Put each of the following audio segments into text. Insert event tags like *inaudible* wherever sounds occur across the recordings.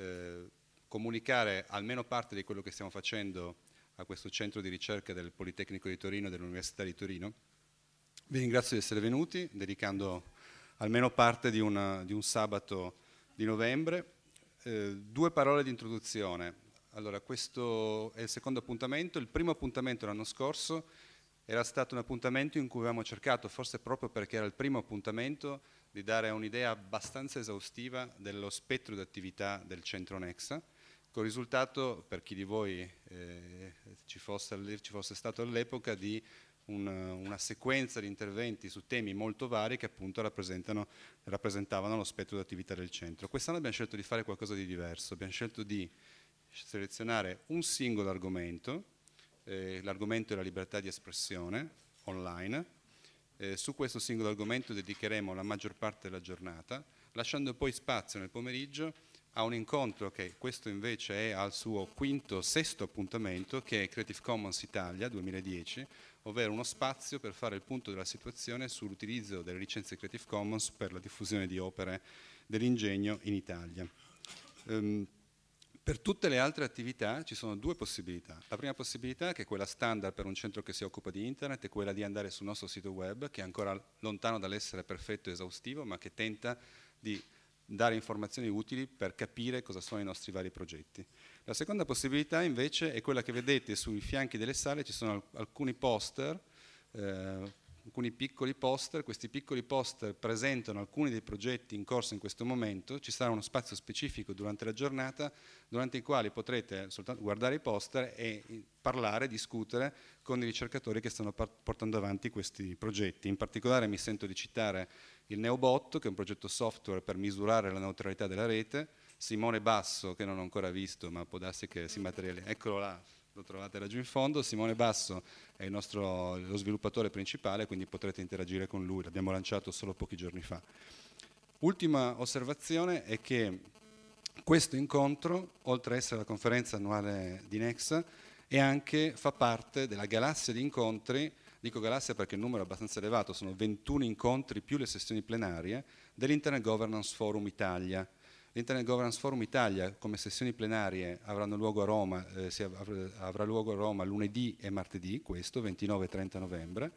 Eh, comunicare almeno parte di quello che stiamo facendo a questo centro di ricerca del Politecnico di Torino e dell'Università di Torino. Vi ringrazio di essere venuti, dedicando almeno parte di, una, di un sabato di novembre. Eh, due parole di introduzione. Allora, questo è il secondo appuntamento. Il primo appuntamento l'anno scorso era stato un appuntamento in cui avevamo cercato, forse proprio perché era il primo appuntamento, di dare un'idea abbastanza esaustiva dello spettro di attività del centro Nexa, con il risultato, per chi di voi eh, ci, fosse, ci, fosse, stato all'epoca, di un, una sequenza di interventi su temi molto vari che appunto rappresentavano lo spettro di attività del centro. Quest'anno abbiamo scelto di fare qualcosa di diverso, abbiamo scelto di selezionare un singolo argomento, eh, l'argomento è la libertà di espressione online, eh, su questo singolo argomento dedicheremo la maggior parte della giornata, lasciando poi spazio nel pomeriggio a un incontro che questo invece è al suo quinto, sesto appuntamento, che è Creative Commons Italia 2010, ovvero uno spazio per fare il punto della situazione sull'utilizzo delle licenze Creative Commons per la diffusione di opere dell'ingegno in Italia. Um, per tutte le altre attività ci sono due possibilità. La prima possibilità, che è quella standard per un centro che si occupa di internet, è quella di andare sul nostro sito web, che è ancora lontano dall'essere perfetto e esaustivo, ma che tenta di dare informazioni utili per capire cosa sono i nostri vari progetti. La seconda possibilità invece è quella che vedete sui fianchi delle sale, ci sono alcuni poster eh, alcuni piccoli poster, questi piccoli poster presentano alcuni dei progetti in corso in questo momento, ci sarà uno spazio specifico durante la giornata durante il quale potrete soltanto guardare i poster e eh, parlare, discutere con i ricercatori che stanno portando avanti questi progetti. In particolare mi sento di citare il Neobot, che è un progetto software per misurare la neutralità della rete, Simone Basso, che non ho ancora visto, ma può darsi che si mm. materializzi. Eccolo là, lo trovate laggiù in fondo, Simone Basso è il nostro, lo sviluppatore principale, quindi potrete interagire con lui, l'abbiamo lanciato solo pochi giorni fa. Ultima osservazione è che questo incontro, oltre a essere la conferenza annuale di Nexa, è anche, fa parte della galassia di incontri dico galassia perché il numero è abbastanza elevato, sono 21 incontri più le sessioni plenarie dell'Internet Governance Forum Italia, L'Internet Governance Forum Italia come sessioni plenarie avranno luogo a Roma, eh, av avrà luogo a Roma lunedì e martedì, questo 29 e 30 novembre.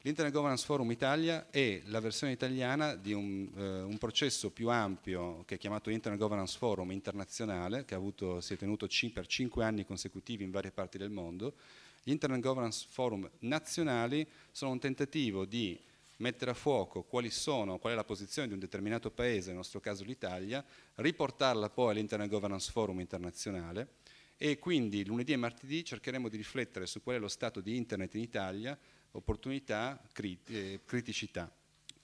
L'Internet Governance Forum Italia è la versione italiana di un, eh, un, processo più ampio che è chiamato Internet Governance Forum internazionale, che avuto, si è tenuto per cinque anni consecutivi in varie parti del mondo. Gli Internet Governance Forum nazionali sono un tentativo di mettere a fuoco quali sono, qual è la posizione di un determinato paese, nel nostro caso l'Italia, riportarla poi all'Internet Governance Forum internazionale e quindi lunedì e martedì cercheremo di riflettere su qual è lo stato di Internet in Italia, opportunità, crit eh, criticità.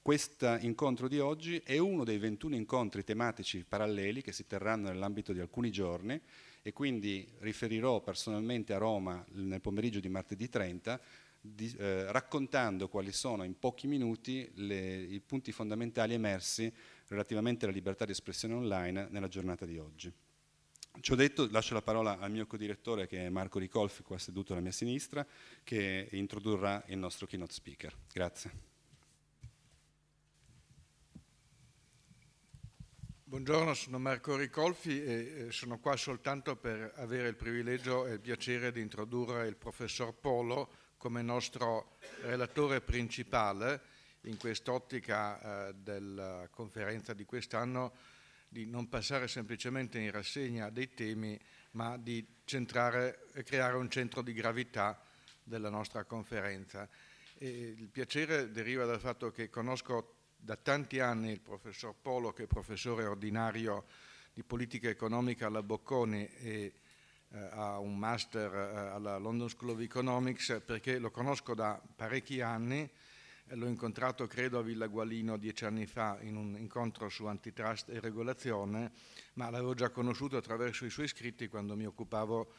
Questo incontro di oggi è uno dei 21 incontri tematici paralleli che si terranno nell'ambito di alcuni giorni e quindi riferirò personalmente a Roma nel pomeriggio di martedì 30 di, eh, raccontando quali sono in pochi minuti le, i punti fondamentali emersi relativamente alla libertà di espressione online nella giornata di oggi. Ciò detto, lascio la parola al mio co-direttore che è Marco Ricolfi, qua seduto alla mia sinistra, che introdurrà il nostro keynote speaker. Grazie. Buongiorno, sono Marco Ricolfi e eh, sono qua soltanto per avere il privilegio e il piacere di introdurre il professor Polo, come nostro relatore principale in quest'ottica eh, della conferenza di quest'anno di non passare semplicemente in rassegna dei temi ma di centrare e creare un centro di gravità della nostra conferenza. E il piacere deriva dal fatto che conosco da tanti anni il professor Polo che è professore ordinario di politica economica alla Bocconi e ha eh, un master eh, alla London School of Economics perché lo conosco da parecchi anni, eh, l'ho incontrato credo a Villa Gualino dieci anni fa in un incontro su antitrust e regolazione, ma l'avevo già conosciuto attraverso i suoi scritti quando mi occupavo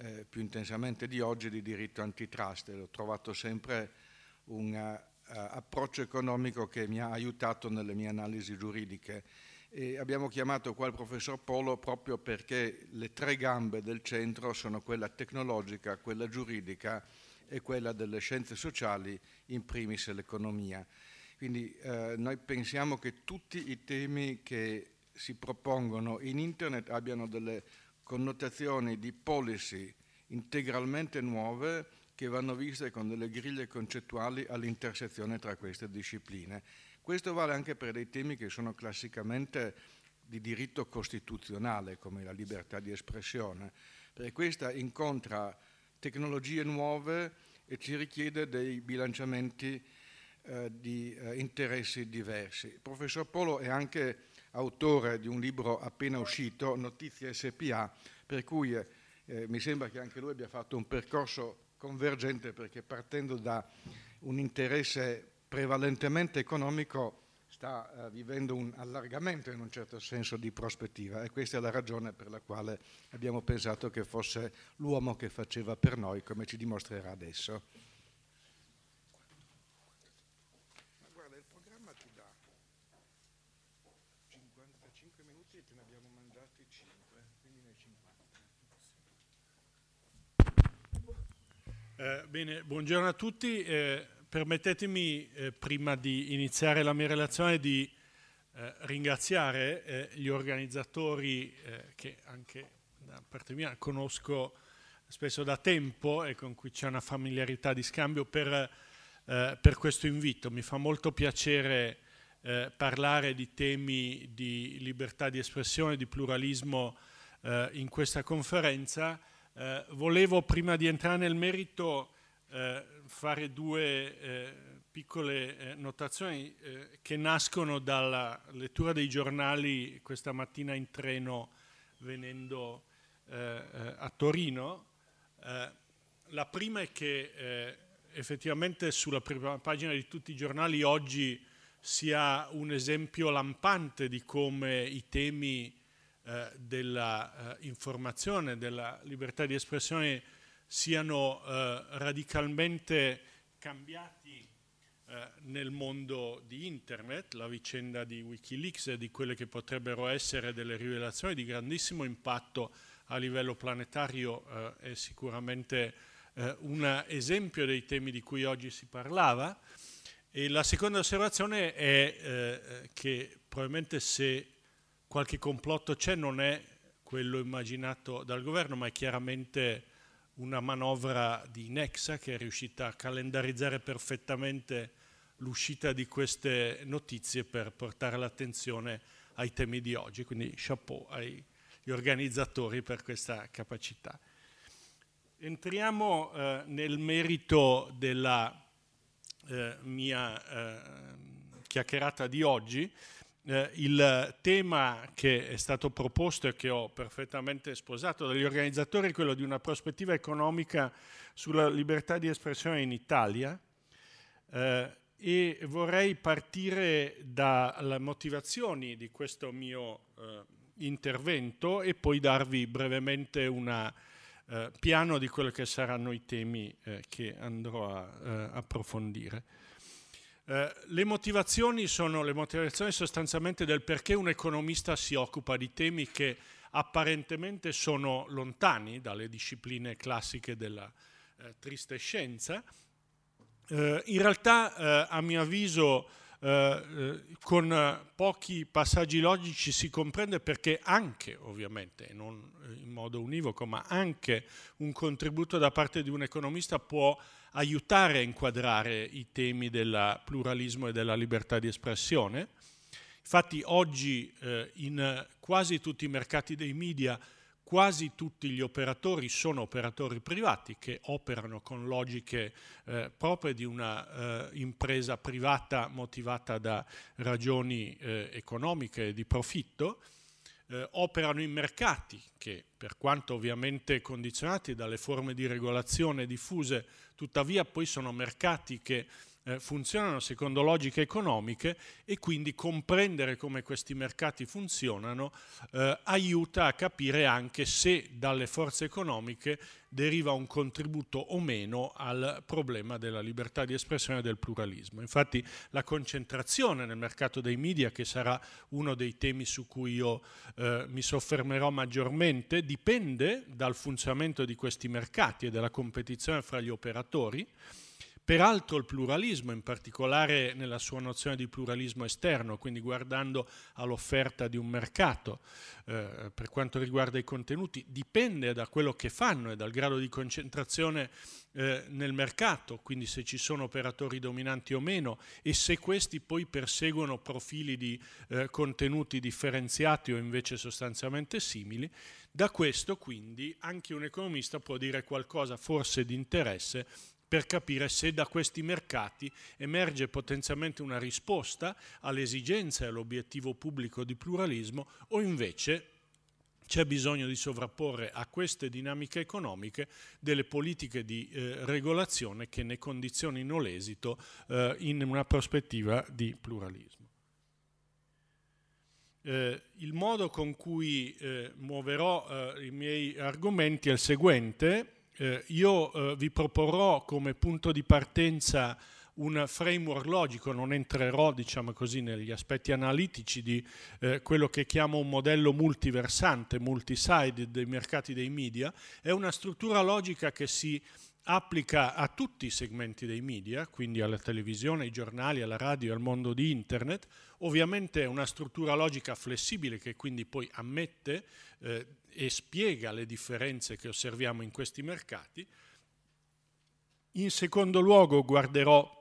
eh, più intensamente di oggi di diritto antitrust e l'ho trovato sempre un uh, approccio economico che mi ha aiutato nelle mie analisi giuridiche e abbiamo chiamato qua il professor Polo proprio perché le tre gambe del centro sono quella tecnologica, quella giuridica e quella delle scienze sociali, in primis l'economia. Quindi eh, noi pensiamo che tutti i temi che si propongono in internet abbiano delle connotazioni di policy integralmente nuove che vanno viste con delle griglie concettuali all'intersezione tra queste discipline questo vale anche per dei temi che sono classicamente di diritto costituzionale, come la libertà di espressione, perché questa incontra tecnologie nuove e ci richiede dei bilanciamenti eh, di eh, interessi diversi. Il professor Polo è anche autore di un libro appena uscito, Notizie SPA, per cui eh, mi sembra che anche lui abbia fatto un percorso convergente perché partendo da un interesse prevalentemente economico sta eh, vivendo un allargamento in un certo senso di prospettiva e questa è la ragione per la quale abbiamo pensato che fosse l'uomo che faceva per noi, come ci dimostrerà adesso. Eh, bene, buongiorno a tutti. Eh, permettetemi, eh, prima di iniziare la mia relazione, di eh, ringraziare eh, gli organizzatori eh, che anche da parte mia conosco spesso da tempo e con cui c'è una familiarità di scambio per, eh, per questo invito. Mi fa molto piacere parlare di temi di libertà di espressione, di pluralismo in questa conferenza. volevo prima di entrare nel merito fare due eh, piccole eh, notazioni eh, che nascono dalla lettura dei giornali questa mattina in treno venendo eh, a Torino. la prima è che effettivamente sulla prima pagina di tutti i giornali oggi sia un esempio lampante di come i temi eh, dell'informazione, eh, della libertà di espressione siano eh, radicalmente cambiati eh, nel mondo di internet, la vicenda di Wikileaks e di quelle che potrebbero essere delle rivelazioni di grandissimo impatto a livello planetario eh, è sicuramente eh, un esempio dei temi di cui oggi si parlava. E la seconda osservazione è eh, che probabilmente se qualche complotto c'è non è quello immaginato dal governo, ma è chiaramente una manovra di Nexa che è riuscita a calendarizzare perfettamente l'uscita di queste notizie per portare l'attenzione ai temi di oggi, quindi chapeau agli organizzatori per questa capacità. Entriamo eh, nel merito della eh, mia eh, chiacchierata di oggi, eh, il tema che è stato proposto e che ho perfettamente sposato dagli organizzatori è quello di una prospettiva economica sulla libertà di espressione in Italia eh, e vorrei partire dalle motivazioni di questo mio eh, intervento e poi darvi brevemente un eh, piano di quelli che saranno i temi eh, che andrò a eh, approfondire. Eh, le, motivazioni sono le motivazioni sostanzialmente del perché un economista si occupa di temi che apparentemente sono lontani dalle discipline classiche della eh, triste scienza. Eh, in realtà, eh, a mio avviso, eh, con pochi passaggi logici si comprende perché anche, ovviamente, non in modo univoco, ma anche un contributo da parte di un economista può aiutare a inquadrare i temi del pluralismo e della libertà di espressione. Infatti oggi eh, in quasi tutti i mercati dei media quasi tutti gli operatori sono operatori privati che operano con logiche eh, proprie di una eh, impresa privata motivata da ragioni eh, economiche e di profitto, eh, operano in mercati che per quanto ovviamente condizionati dalle forme di regolazione diffuse tuttavia poi sono mercati che eh, funzionano secondo logiche economiche e quindi comprendere come questi mercati funzionano eh, aiuta a capire anche se dalle forze economiche deriva un contributo o meno al problema della libertà di espressione e del pluralismo. Infatti la concentrazione nel mercato dei media, che sarà uno dei temi su cui io eh, mi soffermerò maggiormente, dipende dal funzionamento di questi mercati e della competizione fra gli operatori Peraltro il pluralismo, in particolare nella sua nozione di pluralismo esterno, quindi guardando all'offerta di un mercato, eh, per quanto riguarda i contenuti, dipende da quello che fanno e dal grado di concentrazione eh, nel mercato, quindi se ci sono operatori dominanti o meno e se questi poi perseguono profili di eh, contenuti differenziati o invece sostanzialmente simili. Da questo quindi anche un economista può dire qualcosa forse di interesse per capire se da questi mercati emerge potenzialmente una risposta all'esigenza e all'obiettivo pubblico di pluralismo o invece c'è bisogno di sovrapporre a queste dinamiche economiche delle politiche di eh, regolazione che ne condizionino l'esito eh, in una prospettiva di pluralismo. Eh, il modo con cui eh, muoverò eh, i miei argomenti è il seguente, eh, io eh, vi proporrò come punto di partenza un framework logico, non entrerò diciamo così, negli aspetti analitici di eh, quello che chiamo un modello multiversante, multisided dei mercati dei media, è una struttura logica che si applica a tutti i segmenti dei media, quindi alla televisione, ai giornali, alla radio, al mondo di internet, ovviamente è una struttura logica flessibile che quindi poi ammette eh, e spiega le differenze che osserviamo in questi mercati. In secondo luogo guarderò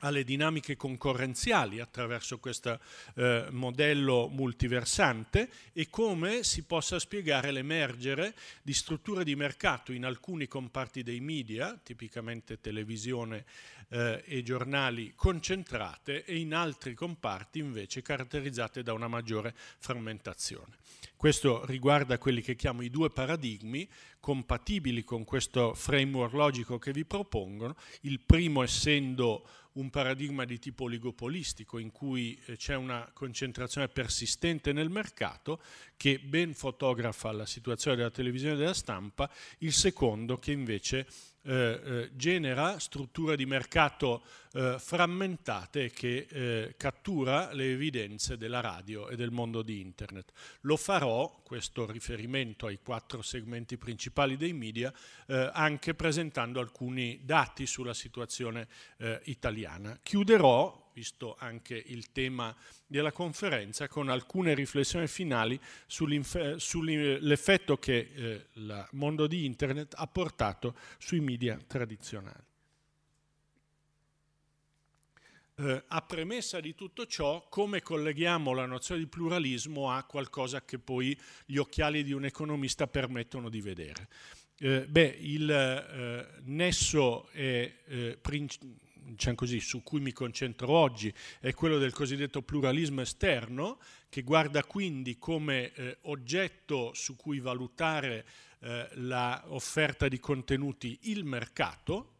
alle dinamiche concorrenziali attraverso questo eh, modello multiversante e come si possa spiegare l'emergere di strutture di mercato in alcuni comparti dei media, tipicamente televisione eh, e giornali, concentrate e in altri comparti invece caratterizzate da una maggiore frammentazione. Questo riguarda quelli che chiamo i due paradigmi compatibili con questo framework logico che vi propongono, il primo essendo un paradigma di tipo oligopolistico in cui eh, c'è una concentrazione persistente nel mercato che ben fotografa la situazione della televisione e della stampa, il secondo che invece eh, eh, genera strutture di mercato eh, frammentate che eh, cattura le evidenze della radio e del mondo di internet. Lo farò, questo riferimento ai quattro segmenti principali dei media, eh, anche presentando alcuni dati sulla situazione eh, italiana. Chiuderò visto anche il tema della conferenza, con alcune riflessioni finali sull'effetto che il eh, mondo di Internet ha portato sui media tradizionali. Eh, a premessa di tutto ciò, come colleghiamo la nozione di pluralismo a qualcosa che poi gli occhiali di un economista permettono di vedere? Eh, beh, il eh, nesso è, eh, diciamo così, su cui mi concentro oggi è quello del cosiddetto pluralismo esterno, che guarda quindi come eh, oggetto su cui valutare eh, l'offerta di contenuti il mercato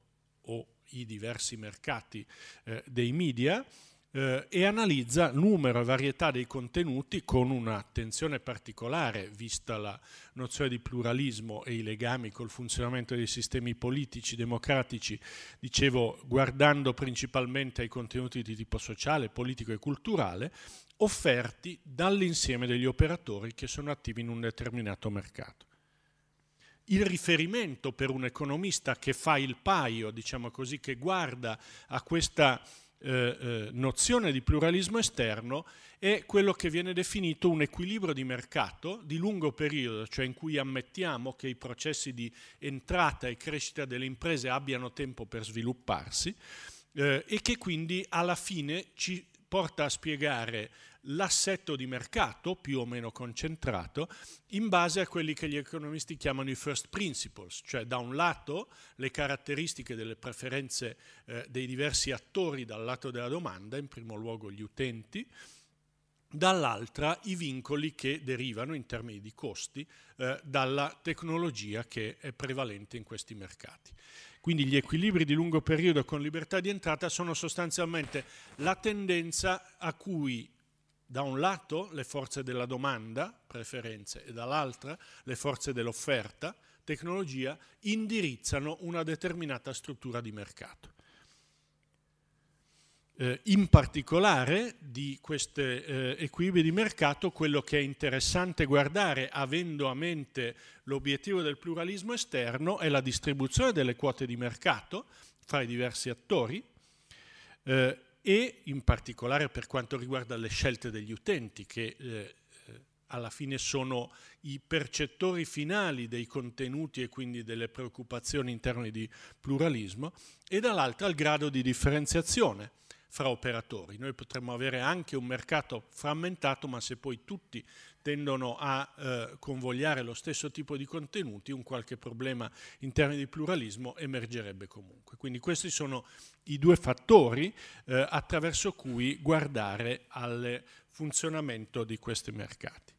o i diversi mercati eh, dei media, eh, e analizza numero e varietà dei contenuti con un'attenzione particolare, vista la nozione di pluralismo e i legami col funzionamento dei sistemi politici democratici, dicevo guardando principalmente ai contenuti di tipo sociale, politico e culturale, offerti dall'insieme degli operatori che sono attivi in un determinato mercato il riferimento per un economista che fa il paio, diciamo così, che guarda a questa eh, eh, nozione di pluralismo esterno è quello che viene definito un equilibrio di mercato di lungo periodo, cioè in cui ammettiamo che i processi di entrata e crescita delle imprese abbiano tempo per svilupparsi eh, e che quindi alla fine ci porta a spiegare l'assetto di mercato, più o meno concentrato, in base a quelli che gli economisti chiamano i first principles, cioè da un lato le caratteristiche delle preferenze eh, dei diversi attori dal lato della domanda, in primo luogo gli utenti, dall'altra i vincoli che derivano in termini di costi eh, dalla tecnologia che è prevalente in questi mercati. Quindi gli equilibri di lungo periodo con libertà di entrata sono sostanzialmente la tendenza a cui da un lato le forze della domanda, preferenze, e dall'altra le forze dell'offerta, tecnologia, indirizzano una determinata struttura di mercato. Eh, in particolare di questi eh, equilibri di mercato, quello che è interessante guardare, avendo a mente l'obiettivo del pluralismo esterno, è la distribuzione delle quote di mercato fra i diversi attori, eh, e in particolare per quanto riguarda le scelte degli utenti che eh, alla fine sono i percettori finali dei contenuti e quindi delle preoccupazioni interne di pluralismo e dall'altra il grado di differenziazione fra operatori. Noi potremmo avere anche un mercato frammentato, ma se poi tutti tendono a eh, convogliare lo stesso tipo di contenuti, un qualche problema in termini di pluralismo emergerebbe comunque. Quindi questi sono i due fattori eh, attraverso cui guardare al funzionamento di questi mercati.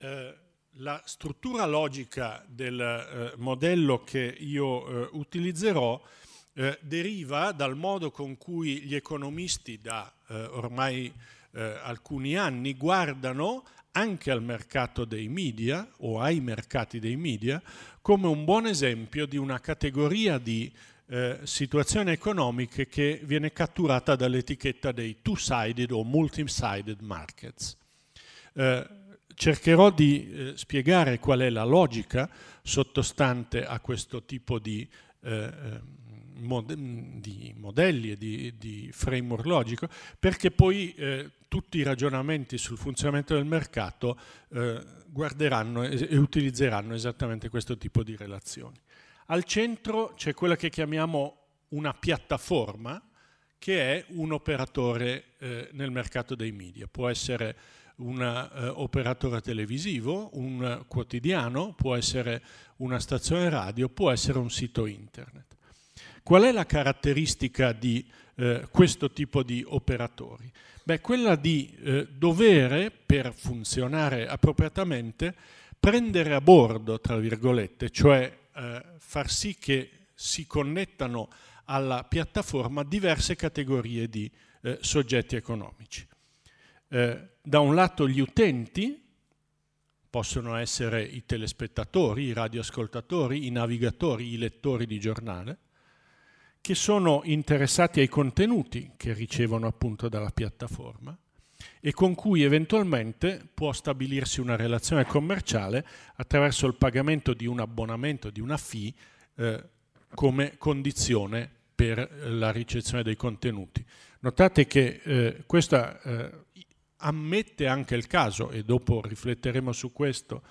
Eh, la struttura logica del eh, modello che io eh, utilizzerò eh, deriva dal modo con cui gli economisti da eh, ormai eh, alcuni anni guardano anche al mercato dei media o ai mercati dei media come un buon esempio di una categoria di eh, situazioni economiche che viene catturata dall'etichetta dei two-sided o multi-sided markets. Eh, cercherò di eh, spiegare qual è la logica sottostante a questo tipo di eh, ehm, mod mm, di modelli e di, di, framework logico, perché poi eh, tutti i ragionamenti sul funzionamento del mercato eh, guarderanno e, e utilizzeranno esattamente questo tipo di relazioni. Al centro c'è quella che chiamiamo una piattaforma, che è un operatore eh, nel mercato dei media. Può essere un eh, operatore televisivo, un quotidiano, può essere una stazione radio, può essere un sito internet. Qual è la caratteristica di eh, questo tipo di operatori? Beh, quella di eh, dovere, per funzionare appropriatamente, prendere a bordo, tra virgolette, cioè eh, far sì che si connettano alla piattaforma diverse categorie di eh, soggetti economici. Eh, da un lato gli utenti, possono essere i telespettatori, i radioascoltatori, i navigatori, i lettori di giornale, che sono interessati ai contenuti che ricevono appunto dalla piattaforma e con cui eventualmente può stabilirsi una relazione commerciale attraverso il pagamento di un abbonamento, di una fee eh, come condizione per la ricezione dei contenuti. Notate che eh, questa eh, ammette anche il caso, e dopo rifletteremo su questo,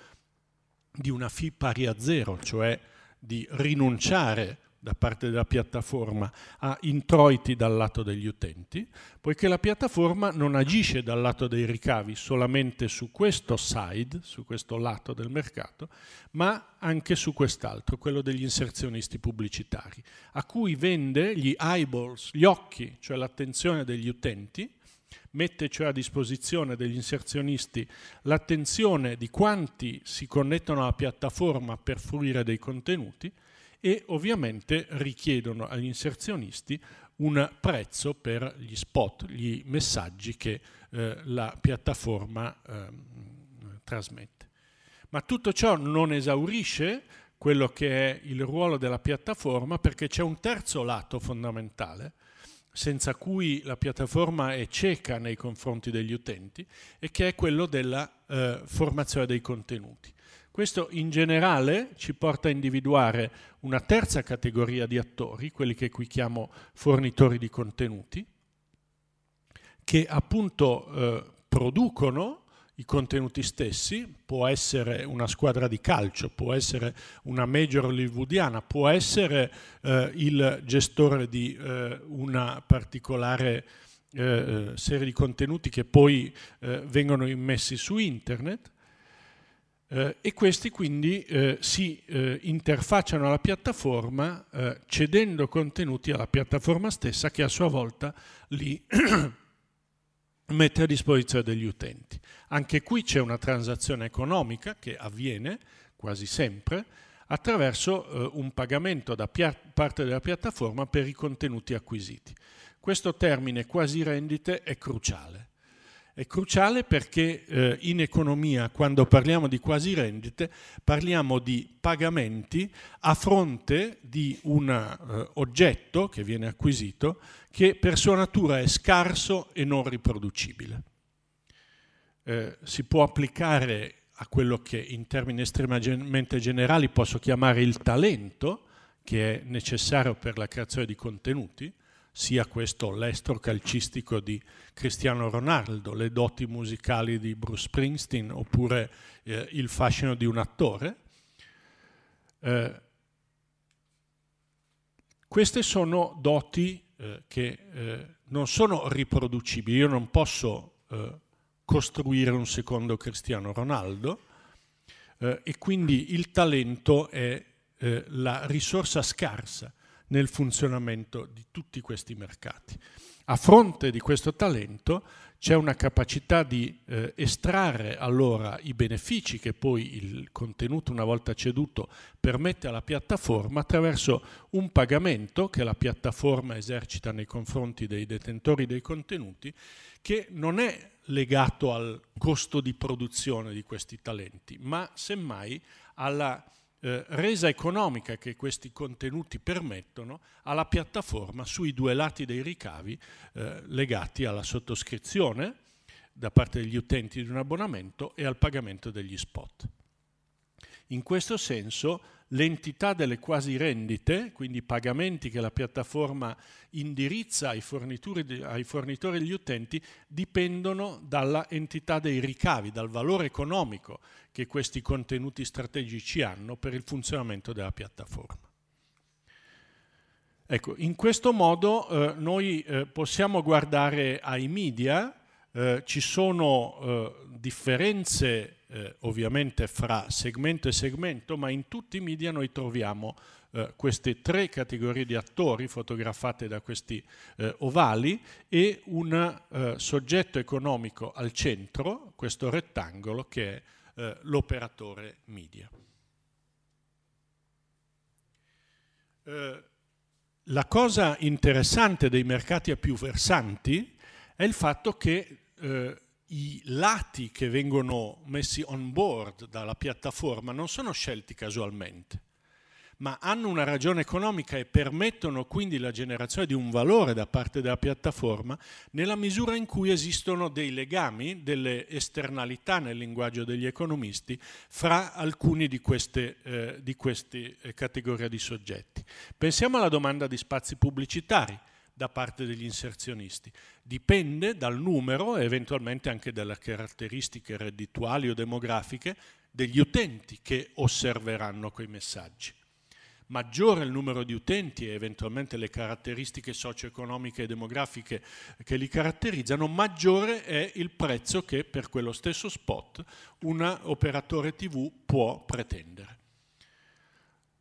di una fee pari a zero, cioè di rinunciare da parte della piattaforma a introiti dal lato degli utenti, poiché la piattaforma non agisce dal lato dei ricavi solamente su questo side, su questo lato del mercato, ma anche su quest'altro, quello degli inserzionisti pubblicitari, a cui vende gli eyeballs, gli occhi, cioè l'attenzione degli utenti, mette cioè a disposizione degli inserzionisti l'attenzione di quanti si connettono alla piattaforma per fruire dei contenuti, e ovviamente richiedono agli inserzionisti un prezzo per gli spot, gli messaggi che eh, la piattaforma eh, trasmette. Ma tutto ciò non esaurisce quello che è il ruolo della piattaforma perché c'è un terzo lato fondamentale senza cui la piattaforma è cieca nei confronti degli utenti e che è quello della eh, formazione dei contenuti. Questo in generale ci porta a individuare una terza categoria di attori, quelli che qui chiamo fornitori di contenuti, che appunto eh, producono i contenuti stessi, può essere una squadra di calcio, può essere una major hollywoodiana, può essere eh, il gestore di eh, una particolare eh, eh serie di contenuti che poi eh, vengono immessi su internet eh, e questi quindi eh, si eh, interfacciano alla piattaforma eh, cedendo contenuti alla piattaforma stessa che a sua volta li *clears throat* mette a disposizione degli utenti. Anche qui c'è una transazione economica che avviene quasi sempre attraverso eh, un pagamento da parte della piattaforma per i contenuti acquisiti. Questo termine quasi rendite è cruciale è cruciale perché eh, in economia, quando parliamo di quasi rendite, parliamo di pagamenti a fronte di un eh, oggetto che viene acquisito che per sua natura è scarso e non riproducibile. Eh, si può applicare a quello che in termini estremamente generali posso chiamare il talento, che è necessario per la creazione di contenuti, sia questo l'estro calcistico di Cristiano Ronaldo, le doti musicali di Bruce Springsteen oppure eh, il fascino di un attore. Eh, queste sono doti eh, che eh, non sono riproducibili, io non posso eh, costruire un secondo Cristiano Ronaldo eh, e quindi il talento è la risorsa scarsa nel funzionamento di tutti questi mercati. A fronte di questo talento c'è una capacità di eh, estrarre allora i benefici che poi il contenuto una volta ceduto permette alla piattaforma attraverso un pagamento che la piattaforma esercita nei confronti dei detentori dei contenuti che non è legato al costo di produzione di questi talenti, ma semmai alla eh, resa economica che questi contenuti permettono alla piattaforma sui due lati dei ricavi eh, legati alla sottoscrizione da parte degli utenti di un abbonamento e al pagamento degli spot. In questo senso l'entità delle quasi rendite, quindi i pagamenti che la piattaforma indirizza ai fornitori, ai fornitori e agli utenti, dipendono dalla entità dei ricavi, dal valore economico che questi contenuti strategici hanno per il funzionamento della piattaforma. Ecco, in questo modo eh, noi eh, possiamo guardare ai media eh, ci sono eh, differenze eh, ovviamente fra segmento e segmento, ma in tutti i media noi troviamo eh, queste tre categorie di attori fotografate da questi ovali e un soggetto economico al centro, questo rettangolo che è l'operatore media. la cosa interessante dei mercati a più versanti è il fatto che eh, i lati che vengono messi on board dalla piattaforma non sono scelti casualmente, ma hanno una ragione economica e permettono quindi la generazione di un valore da parte della piattaforma nella misura in cui esistono dei legami, delle esternalità nel linguaggio degli economisti fra alcune di eh, di queste eh, categorie di soggetti. Pensiamo alla domanda di spazi pubblicitari da parte degli inserzionisti. Dipende dal numero e eventualmente anche dalle caratteristiche reddituali o demografiche degli utenti che osserveranno quei messaggi. Maggiore il numero di utenti e eventualmente le caratteristiche socio-economiche e demografiche che li caratterizzano, maggiore è il prezzo che per quello stesso spot un operatore TV può pretendere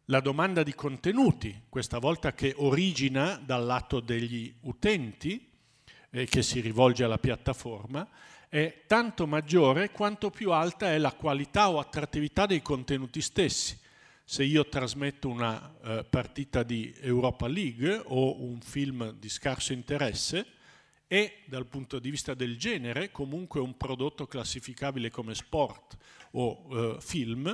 la domanda di contenuti, questa volta che origina dal lato degli utenti e eh, che si rivolge alla piattaforma, è tanto maggiore quanto più alta è la qualità o attrattività dei contenuti stessi. Se io trasmetto una eh, partita di Europa League o un film di scarso interesse, è dal punto di vista del genere comunque un prodotto classificabile come sport o eh, film,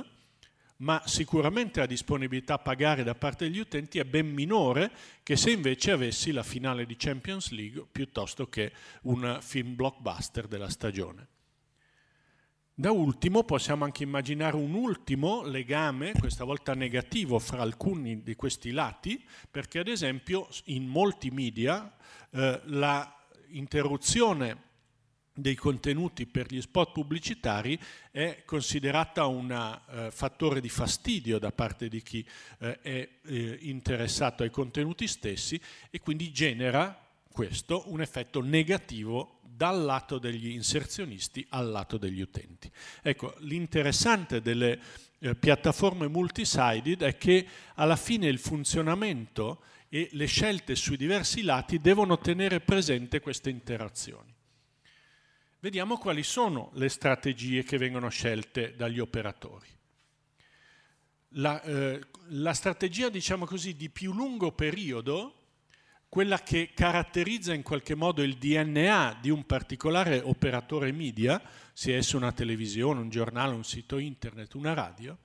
ma sicuramente la disponibilità a pagare da parte degli utenti è ben minore che se invece avessi la finale di Champions League piuttosto che un film blockbuster della stagione. Da ultimo possiamo anche immaginare un ultimo legame, questa volta negativo, fra alcuni di questi lati, perché ad esempio in molti media eh, interruzione dei contenuti per gli spot pubblicitari è considerata un eh, fattore di fastidio da parte di chi eh, è eh, interessato ai contenuti stessi e quindi genera questo un effetto negativo dal lato degli inserzionisti al lato degli utenti. Ecco, l'interessante delle eh, piattaforme multisided è che alla fine il funzionamento e le scelte sui diversi lati devono tenere presente queste interazioni. Vediamo quali sono le strategie che vengono scelte dagli operatori. La, eh, la strategia, diciamo così, di più lungo periodo, quella che caratterizza in qualche modo il DNA di un particolare operatore media, sia esso una televisione, un giornale, un sito internet, una radio,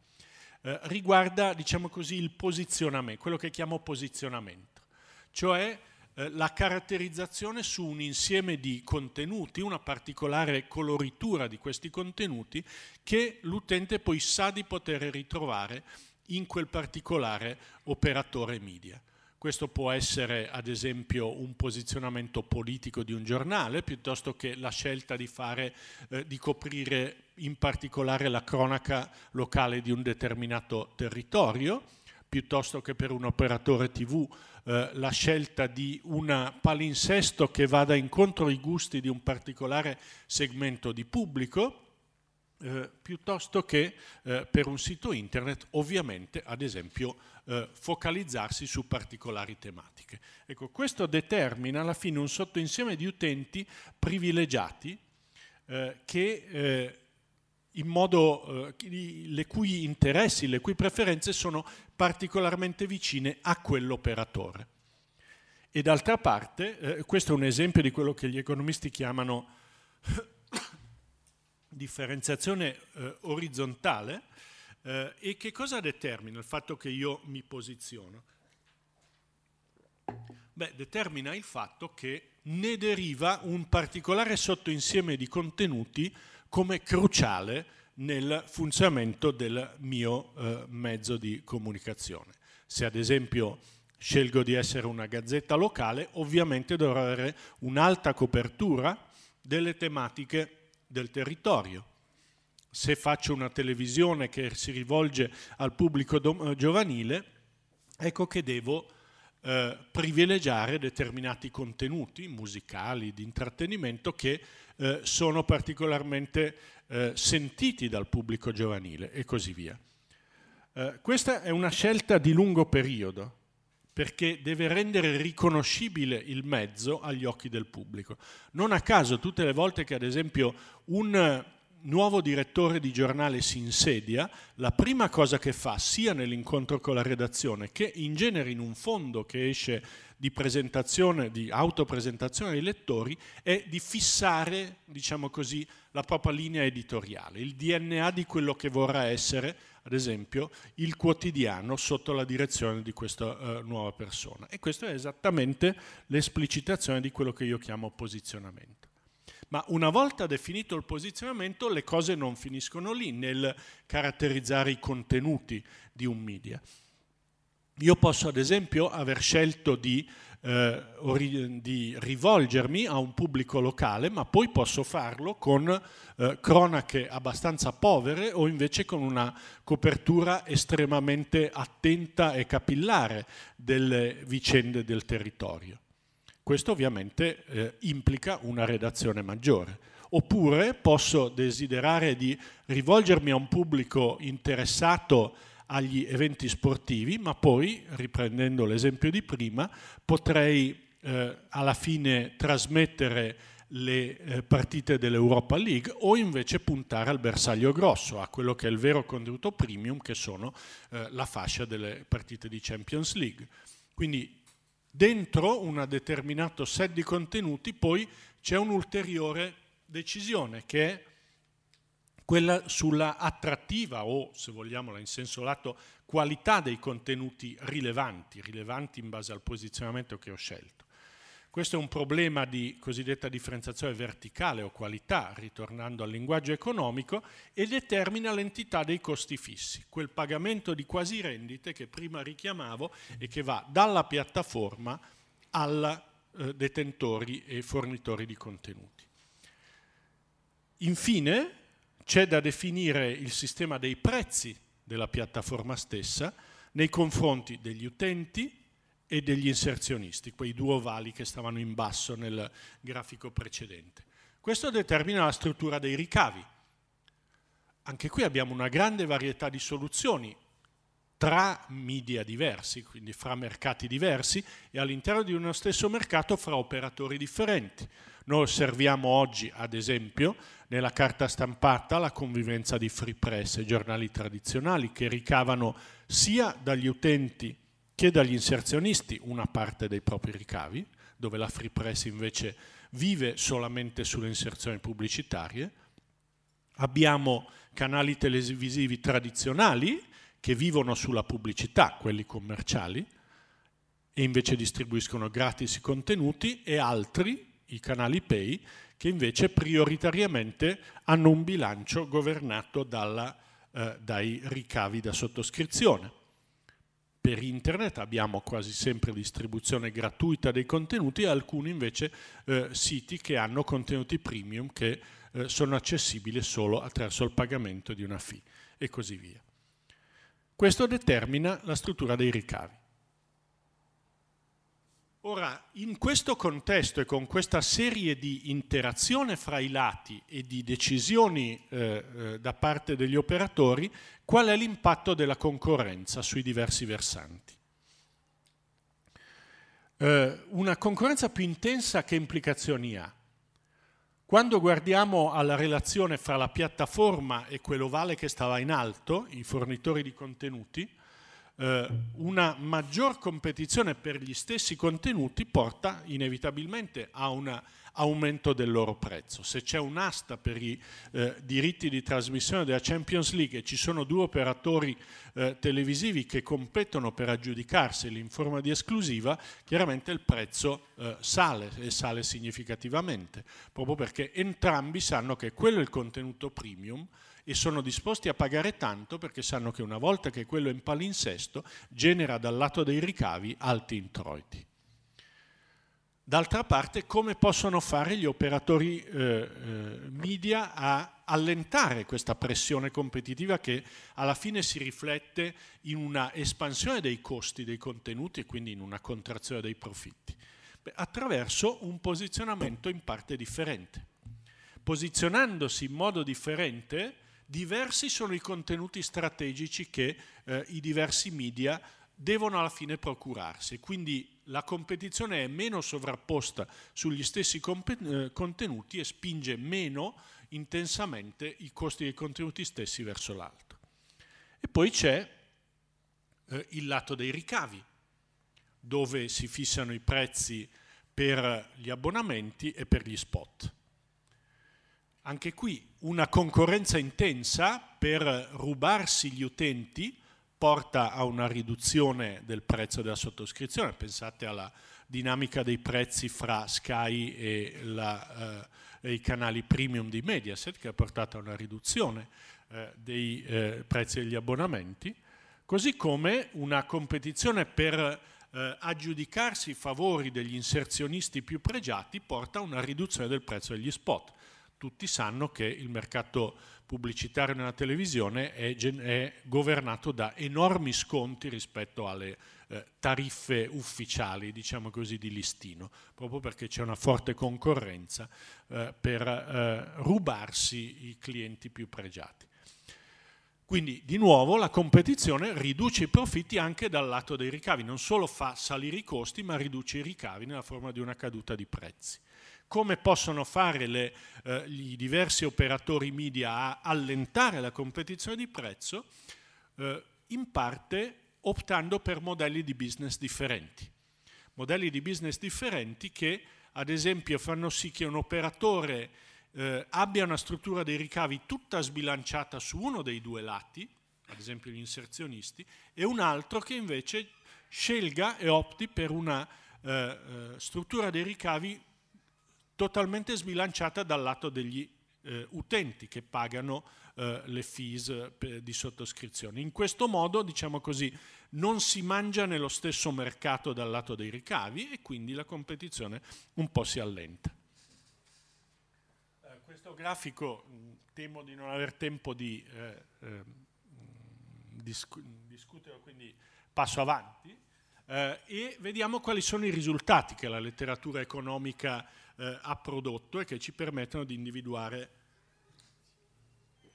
eh, riguarda, diciamo così, il posizionamento, quello che chiamo posizionamento, cioè eh, la caratterizzazione su un insieme di contenuti, una particolare coloritura di questi contenuti che l'utente poi sa di poter ritrovare in quel particolare operatore media. Questo può essere ad esempio un posizionamento politico di un giornale piuttosto che la scelta di, fare, eh, di coprire in particolare la cronaca locale di un determinato territorio, piuttosto che per un operatore tv eh, la scelta di un palinsesto che vada incontro ai gusti di un particolare segmento di pubblico, eh, piuttosto che eh, per un sito internet ovviamente ad esempio eh, focalizzarsi su particolari tematiche. Ecco, questo determina alla fine un sottoinsieme di utenti privilegiati eh, che eh, in modo, eh, le cui interessi, le cui preferenze sono particolarmente vicine a quell'operatore. E d'altra parte, eh, questo è un esempio di quello che gli economisti chiamano *coughs* differenziazione eh, orizzontale, eh, e che cosa determina il fatto che io mi posiziono? Beh, determina il fatto che ne deriva un particolare sottoinsieme di contenuti come cruciale nel funzionamento del mio eh, mezzo di comunicazione. Se ad esempio scelgo di essere una gazzetta locale, ovviamente dovrò avere un'alta copertura delle tematiche del territorio. Se faccio una televisione che si rivolge al pubblico eh, giovanile, ecco che devo eh, privilegiare determinati contenuti musicali, di intrattenimento che eh, sono particolarmente eh, sentiti dal pubblico giovanile e così via. Eh, questa è una scelta di lungo periodo perché deve rendere riconoscibile il mezzo agli occhi del pubblico. Non a caso tutte le volte che ad esempio un nuovo direttore di giornale si insedia, la prima cosa che fa, sia nell'incontro con la redazione che in genere in un fondo che esce di presentazione, di autopresentazione dei lettori, è di fissare, diciamo così, la propria linea editoriale, il DNA di quello che vorrà essere, ad esempio, il quotidiano sotto la direzione di questa eh, nuova persona. E questa è esattamente l'esplicitazione di quello che io chiamo posizionamento ma una volta definito il posizionamento le cose non finiscono lì nel caratterizzare i contenuti di un media. Io posso ad esempio aver scelto di, eh, di, rivolgermi a un pubblico locale, ma poi posso farlo con eh, cronache abbastanza povere o invece con una copertura estremamente attenta e capillare delle vicende del territorio. Questo ovviamente eh, implica una redazione maggiore. Oppure posso desiderare di rivolgermi a un pubblico interessato agli eventi sportivi, ma poi, riprendendo l'esempio di prima, potrei eh, alla fine trasmettere le eh, partite dell'Europa League o invece puntare al bersaglio grosso, a quello che è il vero contenuto premium che sono eh, la fascia delle partite di Champions League. Quindi Dentro un determinato set di contenuti poi c'è un'ulteriore decisione che è quella sulla attrattiva o, se vogliamo in senso lato, qualità dei contenuti rilevanti, rilevanti in base al posizionamento che ho scelto. Questo è un problema di cosiddetta differenziazione verticale o qualità, ritornando al linguaggio economico, e determina l'entità dei costi fissi, quel pagamento di quasi rendite che prima richiamavo e che va dalla piattaforma ai eh, detentori e fornitori di contenuti. Infine c'è da definire il sistema dei prezzi della piattaforma stessa nei confronti degli utenti, e degli inserzionisti, quei due ovali che stavano in basso nel grafico precedente. Questo determina la struttura dei ricavi. Anche qui abbiamo una grande varietà di soluzioni tra media diversi, quindi fra mercati diversi e all'interno di uno stesso mercato fra operatori differenti. Noi osserviamo oggi, ad esempio, nella carta stampata la convivenza di free press e giornali tradizionali che ricavano sia dagli utenti chiede agli inserzionisti una parte dei propri ricavi, dove la free press invece vive solamente sulle inserzioni pubblicitarie. Abbiamo canali televisivi tradizionali che vivono sulla pubblicità, quelli commerciali, e invece distribuiscono gratis i contenuti e altri, i canali pay, che invece prioritariamente hanno un bilancio governato dalla, eh, dai ricavi da sottoscrizione per internet, abbiamo quasi sempre distribuzione gratuita dei contenuti e alcuni invece eh, siti che hanno contenuti premium che eh, sono accessibili solo attraverso il pagamento di una fee e così via. Questo determina la struttura dei ricavi. Ora, in questo contesto e con questa serie di interazione fra i lati e di decisioni eh, eh da parte degli operatori, qual è l'impatto della concorrenza sui diversi versanti. Eh, una concorrenza più intensa che implicazioni ha? Quando guardiamo alla relazione fra la piattaforma e quell'ovale che stava in alto, i fornitori di contenuti, eh, una maggior competizione per gli stessi contenuti porta inevitabilmente a una aumento del loro prezzo. Se c'è un'asta per i eh, diritti di trasmissione della Champions League e ci sono due operatori eh, televisivi che competono per aggiudicarseli in forma di esclusiva, chiaramente il prezzo eh, sale e sale significativamente, proprio perché entrambi sanno che quello è il contenuto premium e sono disposti a pagare tanto perché sanno che una volta che quello è in palinsesto genera dal lato dei ricavi alti introiti. D'altra parte, come possono fare gli operatori eh, eh, media a allentare questa pressione competitiva che alla fine si riflette in una espansione dei costi dei contenuti e quindi in una contrazione dei profitti? Beh, attraverso un posizionamento in parte differente. Posizionandosi in modo differente, diversi sono i contenuti strategici che eh, i diversi media devono alla fine procurarsi. Quindi la competizione è meno sovrapposta sugli stessi eh, contenuti e spinge meno intensamente i costi dei contenuti stessi verso l'alto. E poi c'è eh, il lato dei ricavi, dove si fissano i prezzi per gli abbonamenti e per gli spot. Anche qui una concorrenza intensa per rubarsi gli utenti porta a una riduzione del prezzo della sottoscrizione, pensate alla dinamica dei prezzi fra Sky e, la, eh, e i canali premium di Mediaset che ha portato a una riduzione eh, dei eh, prezzi degli abbonamenti, così come una competizione per eh, aggiudicarsi i favori degli inserzionisti più pregiati porta a una riduzione del prezzo degli spot tutti sanno che il mercato pubblicitario nella televisione è, è governato da enormi sconti rispetto alle eh, tariffe ufficiali, diciamo così, di listino, proprio perché c'è una forte concorrenza eh, per eh, rubarsi i clienti più pregiati. Quindi di nuovo la competizione riduce i profitti anche dal lato dei ricavi, non solo fa salire i costi ma riduce i ricavi nella forma di una caduta di prezzi come possono fare le, eh, i diversi operatori media a allentare la competizione di prezzo, eh, in parte optando per modelli di business differenti. Modelli di business differenti che ad esempio fanno sì che un operatore eh, abbia una struttura dei ricavi tutta sbilanciata su uno dei due lati, ad esempio gli inserzionisti, e un altro che invece scelga e opti per una eh, eh struttura dei ricavi totalmente sbilanciata dal lato degli eh, utenti che pagano eh, le fees eh, di sottoscrizione. In questo modo, diciamo così, non si mangia nello stesso mercato dal lato dei ricavi e quindi la competizione un po' si allenta. Eh, questo grafico temo di non aver tempo di eh, ehm, discu discutere, quindi passo avanti e vediamo quali sono i risultati che la letteratura economica eh, ha prodotto e che ci permettono di individuare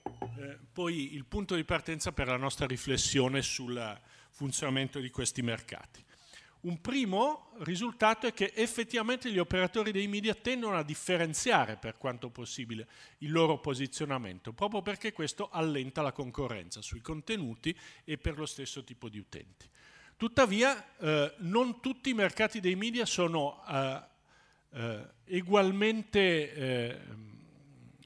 eh, poi il punto di partenza per la nostra riflessione sul funzionamento di questi mercati. Un primo risultato è che effettivamente gli operatori dei media tendono a differenziare per quanto possibile il loro posizionamento, proprio perché questo allenta la concorrenza sui contenuti e per lo stesso tipo di utenti. Tuttavia eh, non tutti i mercati dei media sono eh, eh, ugualmente, eh,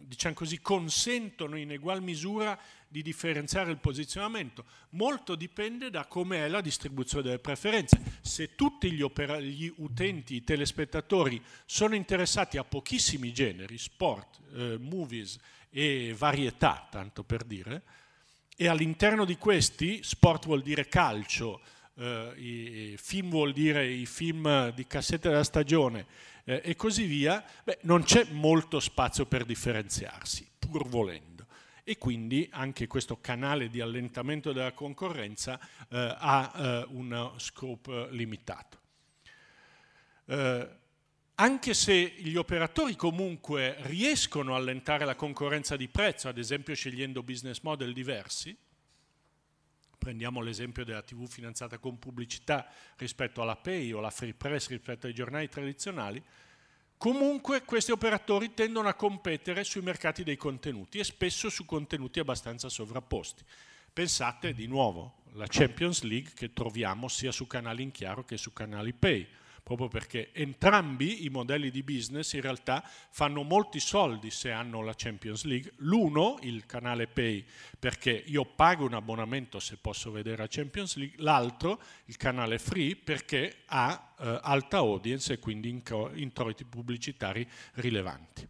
diciamo così, consentono in egual misura di differenziare il posizionamento. Molto dipende da come è la distribuzione delle preferenze. Se tutti gli, gli utenti, i telespettatori, sono interessati a pochissimi generi, sport, eh, movies e varietà, tanto per dire, e all'interno di questi, sport vuol dire calcio, eh, film vuol dire i film di cassetta della stagione, eh, e così via, beh, non c'è molto spazio per differenziarsi, pur volendo. E quindi anche questo canale di allentamento della concorrenza eh, ha eh, un scope limitato. Eh, anche se gli operatori comunque riescono a allentare la concorrenza di prezzo, ad esempio scegliendo business model diversi, Prendiamo l'esempio della TV finanziata con pubblicità rispetto alla Pay o la Free Press rispetto ai giornali tradizionali. Comunque questi operatori tendono a competere sui mercati dei contenuti e spesso su contenuti abbastanza sovrapposti. Pensate di nuovo alla Champions League che troviamo sia su canali in chiaro che su canali Pay proprio perché entrambi i modelli di business in realtà fanno molti soldi se hanno la Champions League. L'uno, il canale Pay, perché io pago un abbonamento se posso vedere la Champions League, l'altro, il canale Free, perché ha eh, alta audience e quindi introiti pubblicitari rilevanti.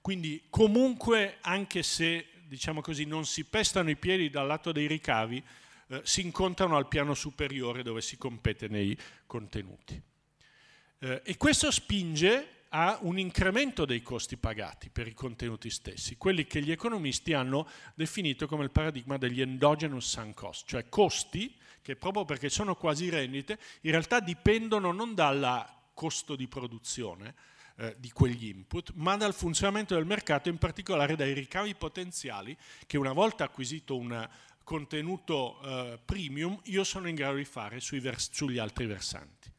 Quindi comunque, anche se diciamo così, non si pestano i piedi dal lato dei ricavi, eh, si incontrano al piano superiore dove si compete nei contenuti. Eh, e questo spinge a un incremento dei costi pagati per i contenuti stessi, quelli che gli economisti hanno definito come il paradigma degli endogenous sunk cost, cioè costi che proprio perché sono quasi rendite in realtà dipendono non dal costo di produzione, eh, di quegli input, ma dal funzionamento del mercato, in particolare dai ricavi potenziali che una volta acquisito un contenuto eh, premium io sono in grado di fare sugli altri versanti.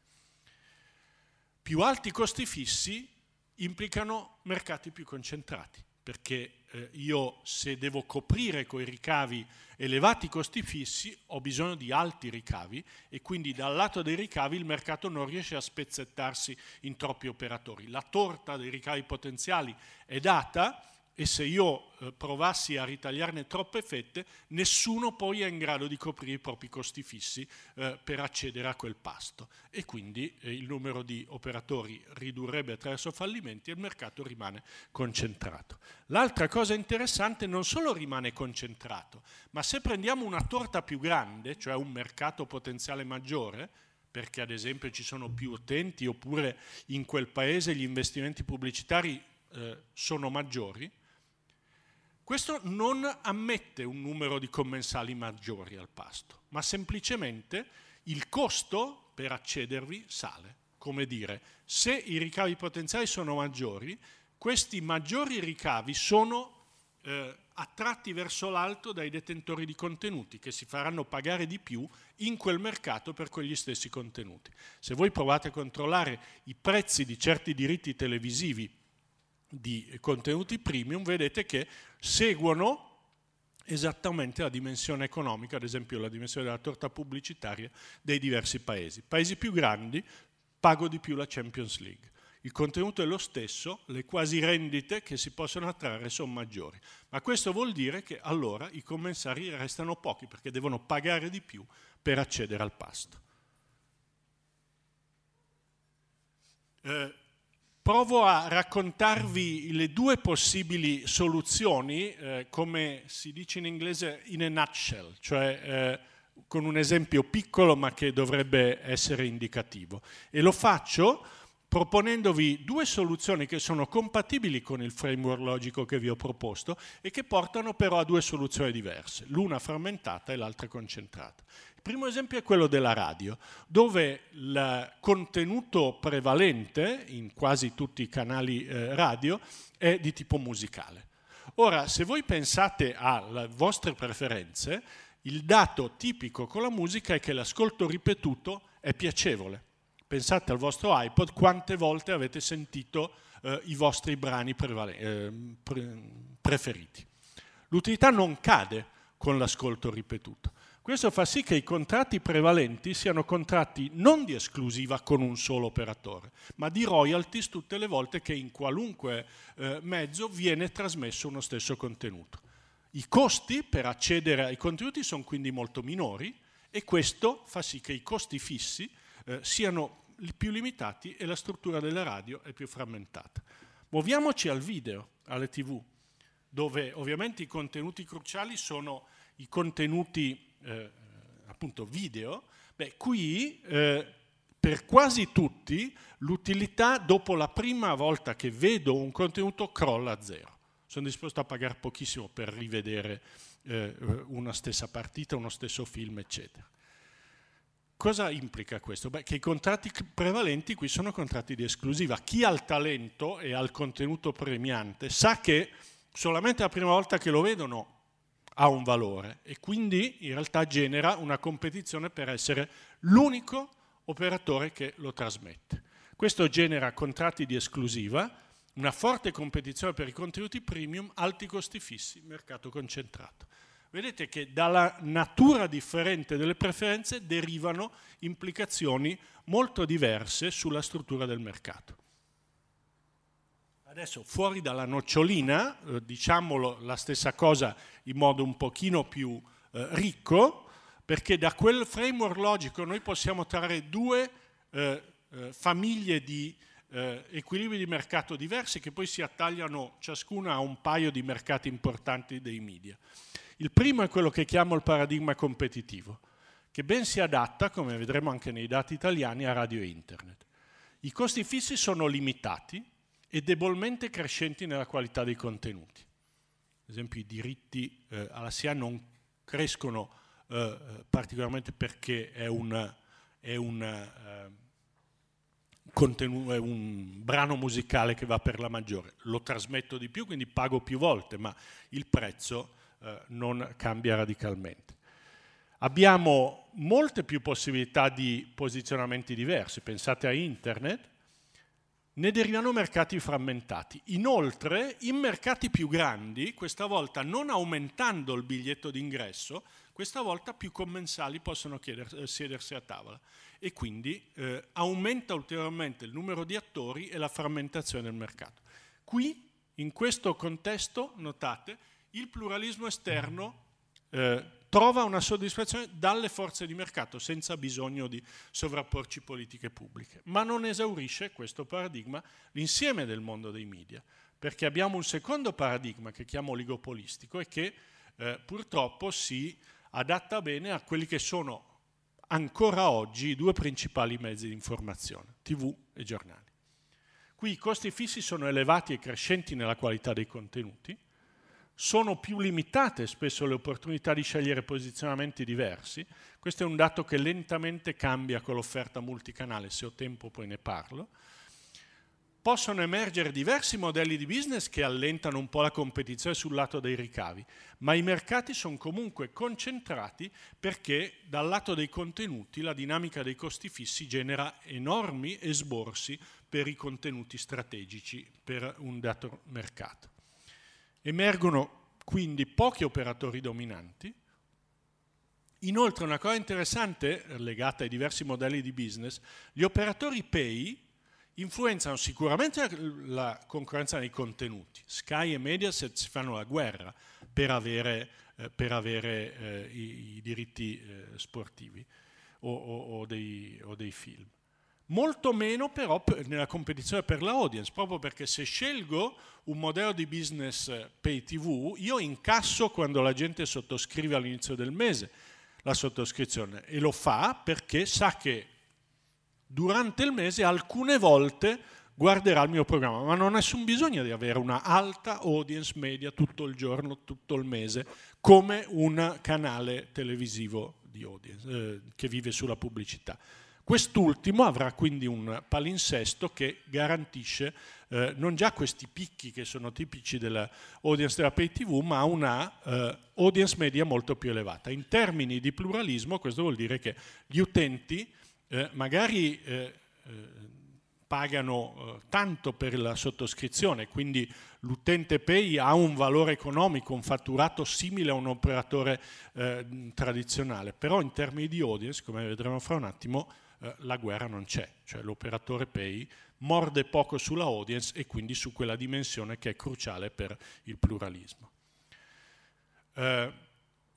Più alti costi fissi implicano mercati più concentrati, perché eh, io se devo coprire con i ricavi elevati costi fissi ho bisogno di alti ricavi e quindi dal lato dei ricavi il mercato non riesce a spezzettarsi in troppi operatori. La torta dei ricavi potenziali è data, e se io eh, provassi a ritagliarne troppe fette, nessuno poi è in grado di coprire i propri costi fissi eh, per accedere a quel pasto e quindi eh, il numero di operatori ridurrebbe attraverso fallimenti e il mercato rimane concentrato. L'altra cosa interessante non solo rimane concentrato, ma se prendiamo una torta più grande, cioè un mercato potenziale maggiore, perché ad esempio ci sono più utenti oppure in quel paese gli investimenti pubblicitari eh, sono maggiori, questo non ammette un numero di commensali maggiori al pasto, ma semplicemente il costo per accedervi sale. Come dire, se i ricavi potenziali sono maggiori, questi maggiori ricavi sono eh, attratti verso l'alto dai detentori di contenuti che si faranno pagare di più in quel mercato per quegli stessi contenuti. Se voi provate a controllare i prezzi di certi diritti televisivi di contenuti premium, vedete che seguono esattamente la dimensione economica, ad esempio la dimensione della torta pubblicitaria dei diversi paesi. Paesi più grandi pago di più la Champions League. Il contenuto è lo stesso, le quasi rendite che si possono attrarre sono maggiori. Ma questo vuol dire che allora i commensari restano pochi perché devono pagare di più per accedere al pasto. Eh, Provo a raccontarvi le due possibili soluzioni, eh, come si dice in inglese, in a nutshell, cioè eh, con un esempio piccolo ma che dovrebbe essere indicativo. E lo faccio proponendovi due soluzioni che sono compatibili con il framework logico che vi ho proposto e che portano però a due soluzioni diverse, l'una frammentata e l'altra concentrata primo esempio è quello della radio, dove il contenuto prevalente in quasi tutti i canali eh, radio è di tipo musicale. Ora, se voi pensate alle vostre preferenze, il dato tipico con la musica è che l'ascolto ripetuto è piacevole. Pensate al vostro iPod quante volte avete sentito eh, i vostri brani eh, pre preferiti. L'utilità non cade con l'ascolto ripetuto. Questo fa sì che i contratti prevalenti siano contratti non di esclusiva con un solo operatore, ma di royalties tutte le volte che in qualunque eh, mezzo viene trasmesso uno stesso contenuto. I costi per accedere ai contenuti sono quindi molto minori e questo fa sì che i costi fissi eh, siano più limitati e la struttura della radio è più frammentata. Muoviamoci al video, alle tv, dove ovviamente i contenuti cruciali sono i contenuti eh, eh, appunto video, beh, qui eh, per quasi tutti l'utilità dopo la prima volta che vedo un contenuto crolla a zero. Sono disposto a pagare pochissimo per rivedere eh, eh una stessa partita, uno stesso film, eccetera. Cosa implica questo? Beh, che i contratti prevalenti qui sono contratti di esclusiva. Chi ha il talento e ha il contenuto premiante sa che solamente la prima volta che lo vedono ha un valore e quindi in realtà genera una competizione per essere l'unico operatore che lo trasmette. Questo genera contratti di esclusiva, una forte competizione per i contenuti premium, alti costi fissi, mercato concentrato. Vedete che dalla natura differente delle preferenze derivano implicazioni molto diverse sulla struttura del mercato adesso fuori dalla nocciolina, eh, diciamolo la stessa cosa in modo un pochino più eh, ricco, perché da quel framework logico noi possiamo trarre due eh, eh, famiglie di eh, equilibri di mercato diversi che poi si attagliano ciascuna a un paio di mercati importanti dei media. Il primo è quello che chiamo il paradigma competitivo, che ben si adatta, come vedremo anche nei dati italiani, a radio e internet. I costi fissi sono limitati, e debolmente crescenti nella qualità dei contenuti. Ad esempio i diritti eh, alla SIA non crescono eh, particolarmente perché è un, è, un, eh, è un, brano musicale che va per la maggiore. Lo trasmetto di più, quindi pago più volte, ma il prezzo eh, non cambia radicalmente. Abbiamo molte più possibilità di posizionamenti diversi. Pensate a internet, ne derivano mercati frammentati. Inoltre, in mercati più grandi, questa volta non aumentando il biglietto d'ingresso, questa volta più commensali possono chieder, eh, siedersi a tavola e quindi eh, aumenta ulteriormente il numero di attori e la frammentazione del mercato. Qui, in questo contesto, notate, il pluralismo esterno eh, trova una soddisfazione dalle forze di mercato senza bisogno di sovrapporci politiche pubbliche, ma non esaurisce questo paradigma l'insieme del mondo dei media, perché abbiamo un secondo paradigma che chiamo oligopolistico e che eh, purtroppo si adatta bene a quelli che sono ancora oggi i due principali mezzi di informazione, tv e giornali. Qui i costi fissi sono elevati e crescenti nella qualità dei contenuti, sono più limitate spesso le opportunità di scegliere posizionamenti diversi. Questo è un dato che lentamente cambia con l'offerta multicanale, se ho tempo poi ne parlo. Possono emergere diversi modelli di business che allentano un po' la competizione sul lato dei ricavi, ma i mercati sono comunque concentrati perché dal lato dei contenuti la dinamica dei costi fissi genera enormi esborsi per i contenuti strategici per un dato mercato. Emergono quindi pochi operatori dominanti. Inoltre una cosa interessante legata ai diversi modelli di business, gli operatori pay influenzano sicuramente la concorrenza nei contenuti. Sky e Mediaset si fanno la guerra per avere, eh, per avere eh, i, i, diritti eh, sportivi o, o, o, dei, o dei film molto meno però nella competizione per la audience, proprio perché se scelgo un modello di business eh, pay TV, io incasso quando la gente sottoscrive all'inizio del mese la sottoscrizione e lo fa perché sa che durante il mese alcune volte guarderà il mio programma, ma non ha nessun bisogno di avere una alta audience media tutto il giorno, tutto il mese, come un canale televisivo audience, eh, che vive sulla pubblicità. Quest'ultimo avrà quindi un palinsesto che garantisce eh, non già questi picchi che sono tipici dell'audience della pay TV, ma una eh, audience media molto più elevata. In termini di pluralismo questo vuol dire che gli utenti eh, magari eh, eh, pagano eh, tanto per la sottoscrizione, quindi l'utente pay ha un valore economico, un fatturato simile a un operatore tradizionale, però in termini di audience, come vedremo fra un attimo, eh, la guerra non c'è, cioè l'operatore pay morde poco sulla audience e quindi su quella dimensione che è cruciale per il pluralismo. Eh,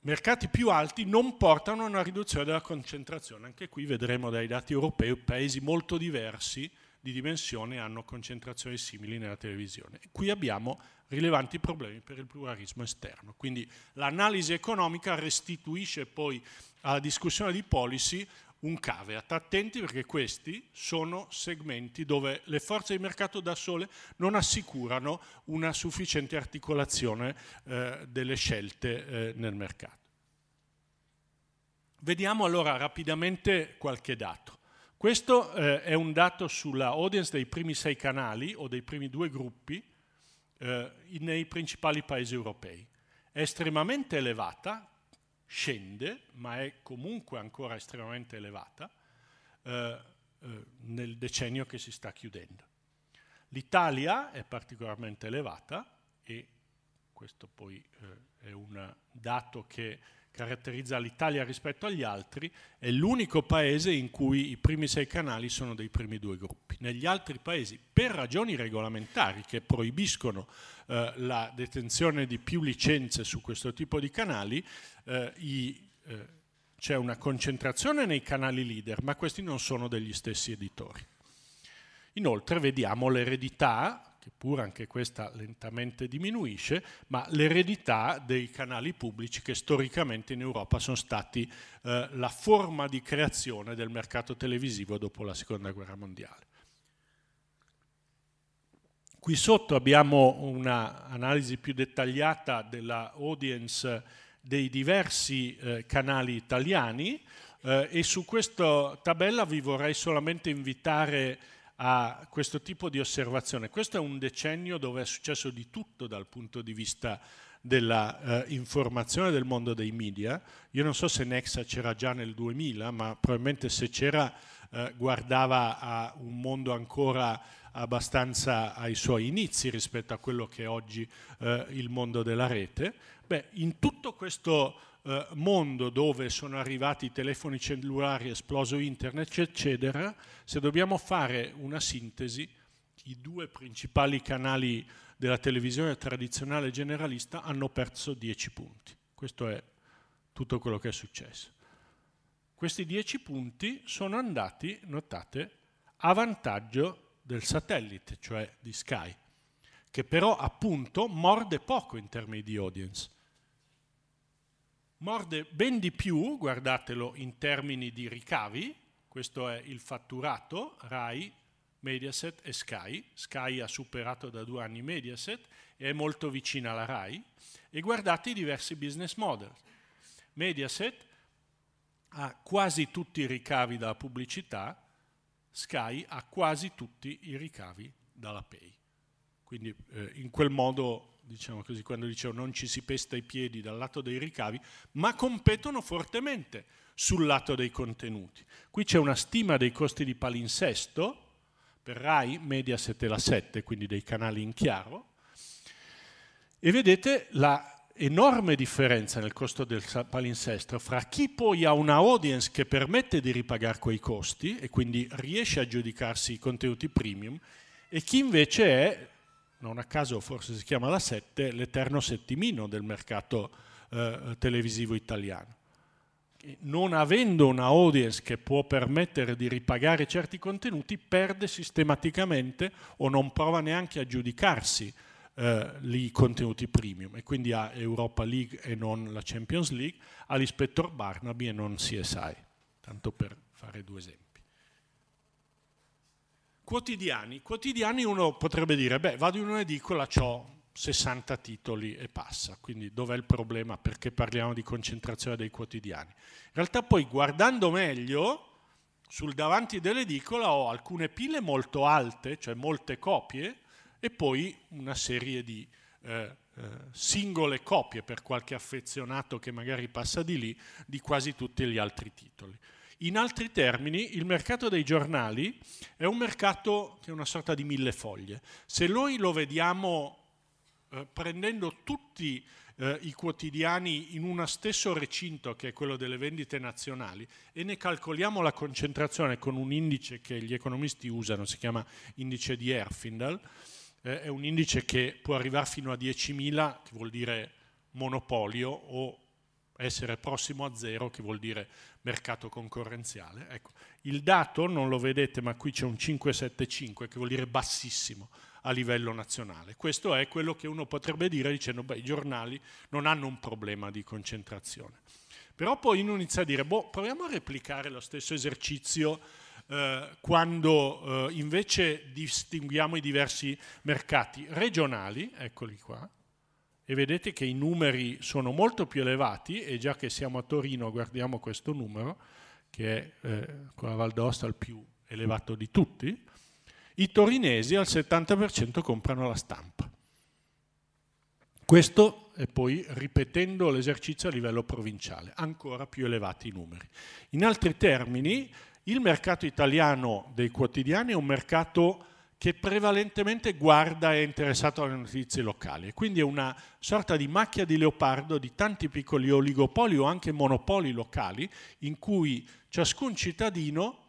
mercati più alti non portano a una riduzione della concentrazione, anche qui vedremo dai dati europei paesi molto diversi di dimensione hanno concentrazioni simili nella televisione. qui abbiamo rilevanti problemi per il pluralismo esterno. Quindi l'analisi economica restituisce poi alla discussione di policy un caveat. Attenti perché questi sono segmenti dove le forze di mercato da sole non assicurano una sufficiente articolazione eh, delle scelte eh, nel mercato. Vediamo allora rapidamente qualche dato. Questo eh, è un dato sulla audience dei primi sei canali o dei primi due gruppi eh, nei principali paesi europei. È estremamente elevata, scende, ma è comunque ancora estremamente elevata eh, eh, nel decennio che si sta chiudendo. L'Italia è particolarmente elevata e questo poi eh, è un dato che caratterizza l'Italia rispetto agli altri, è l'unico paese in cui i primi sei canali sono dei primi due gruppi. Negli altri paesi, per ragioni regolamentari che proibiscono eh, la detenzione di più licenze su questo tipo di canali, eh, eh, c'è una concentrazione nei canali leader, ma questi non sono degli stessi editori. Inoltre vediamo l'eredità che pur anche questa lentamente diminuisce, ma l'eredità dei canali pubblici che storicamente in Europa sono stati eh, la forma di creazione del mercato televisivo dopo la Seconda Guerra Mondiale. Qui sotto abbiamo un'analisi più dettagliata della audience dei diversi eh, canali italiani eh, e su questa tabella vi vorrei solamente invitare a questo tipo di osservazione. Questo è un decennio dove è successo di tutto dal punto di vista dell'informazione eh, del mondo dei media. Io non so se Nexa c'era già nel 2000, ma probabilmente se c'era eh, guardava a un mondo ancora abbastanza ai suoi inizi rispetto a quello che è oggi eh, il mondo della rete. Beh, in tutto questo eh, mondo dove sono arrivati i telefoni cellulari, esploso internet, cioè, eccetera, se dobbiamo fare una sintesi, i due principali canali della televisione tradizionale generalista hanno perso 10 punti. Questo è tutto quello che è successo. Questi 10 punti sono andati, notate, a vantaggio del satellite, cioè di Sky, che però appunto morde poco in termini di audience morde ben di più, guardatelo in termini di ricavi, questo è il fatturato, RAI, Mediaset e Sky, Sky ha superato da due anni Mediaset e è molto vicina alla RAI, e guardate i diversi business model. Mediaset ha quasi tutti i ricavi dalla pubblicità, Sky ha quasi tutti i ricavi dalla pay. Quindi eh, in quel modo diciamo così, quando dicevo non ci si pesta i piedi dal lato dei ricavi, ma competono fortemente sul lato dei contenuti. Qui c'è una stima dei costi di palinsesto, per RAI, Mediaset e la 7, quindi dei canali in chiaro, e vedete la enorme differenza nel costo del palinsesto fra chi poi ha una audience che permette di ripagare quei costi e quindi riesce a giudicarsi i contenuti premium e chi invece è non a caso forse si chiama la 7, l'eterno settimino del mercato eh, televisivo italiano. Non avendo una audience che può permettere di ripagare certi contenuti, perde sistematicamente o non prova neanche a giudicarsi eh, i contenuti premium e quindi ha Europa League e non la Champions League, ha l'ispettor Barnaby e non CSI, tanto per fare due esempi. Quotidiani. Quotidiani uno potrebbe dire, beh, vado in un'edicola, ho 60 titoli e passa, quindi dov'è il problema? Perché parliamo di concentrazione dei quotidiani. In realtà poi guardando meglio, sul davanti dell'edicola ho alcune pile molto alte, cioè molte copie, e poi una serie di eh, eh singole copie per qualche affezionato che magari passa di lì, di quasi tutti gli altri titoli. In altri termini, il mercato dei giornali è un mercato che è una sorta di mille foglie. Se noi lo vediamo eh, prendendo tutti eh, i quotidiani in uno stesso recinto che è quello delle vendite nazionali e ne calcoliamo la concentrazione con un indice che gli economisti usano, si chiama indice di Erfindal, eh, è un indice che può arrivare fino a 10.000, che vuol dire monopolio, o essere prossimo a zero, che vuol dire mercato concorrenziale. Ecco, il dato non lo vedete, ma qui c'è un 575 che vuol dire bassissimo a livello nazionale. Questo è quello che uno potrebbe dire dicendo beh, i giornali non hanno un problema di concentrazione. Però poi uno inizia a dire, boh, proviamo a replicare lo stesso esercizio eh, quando eh, invece distinguiamo i diversi mercati regionali, eccoli qua, e vedete che i numeri sono molto più elevati e già che siamo a Torino guardiamo questo numero che è eh, con la Val d'Osta il più elevato di tutti, i torinesi al 70% comprano la stampa. Questo è poi ripetendo l'esercizio a livello provinciale, ancora più elevati i numeri. In altri termini, il mercato italiano dei quotidiani è un mercato che prevalentemente guarda e è interessato alle notizie locali. E quindi è una sorta di macchia di leopardo di tanti piccoli oligopoli o anche monopoli locali in cui ciascun cittadino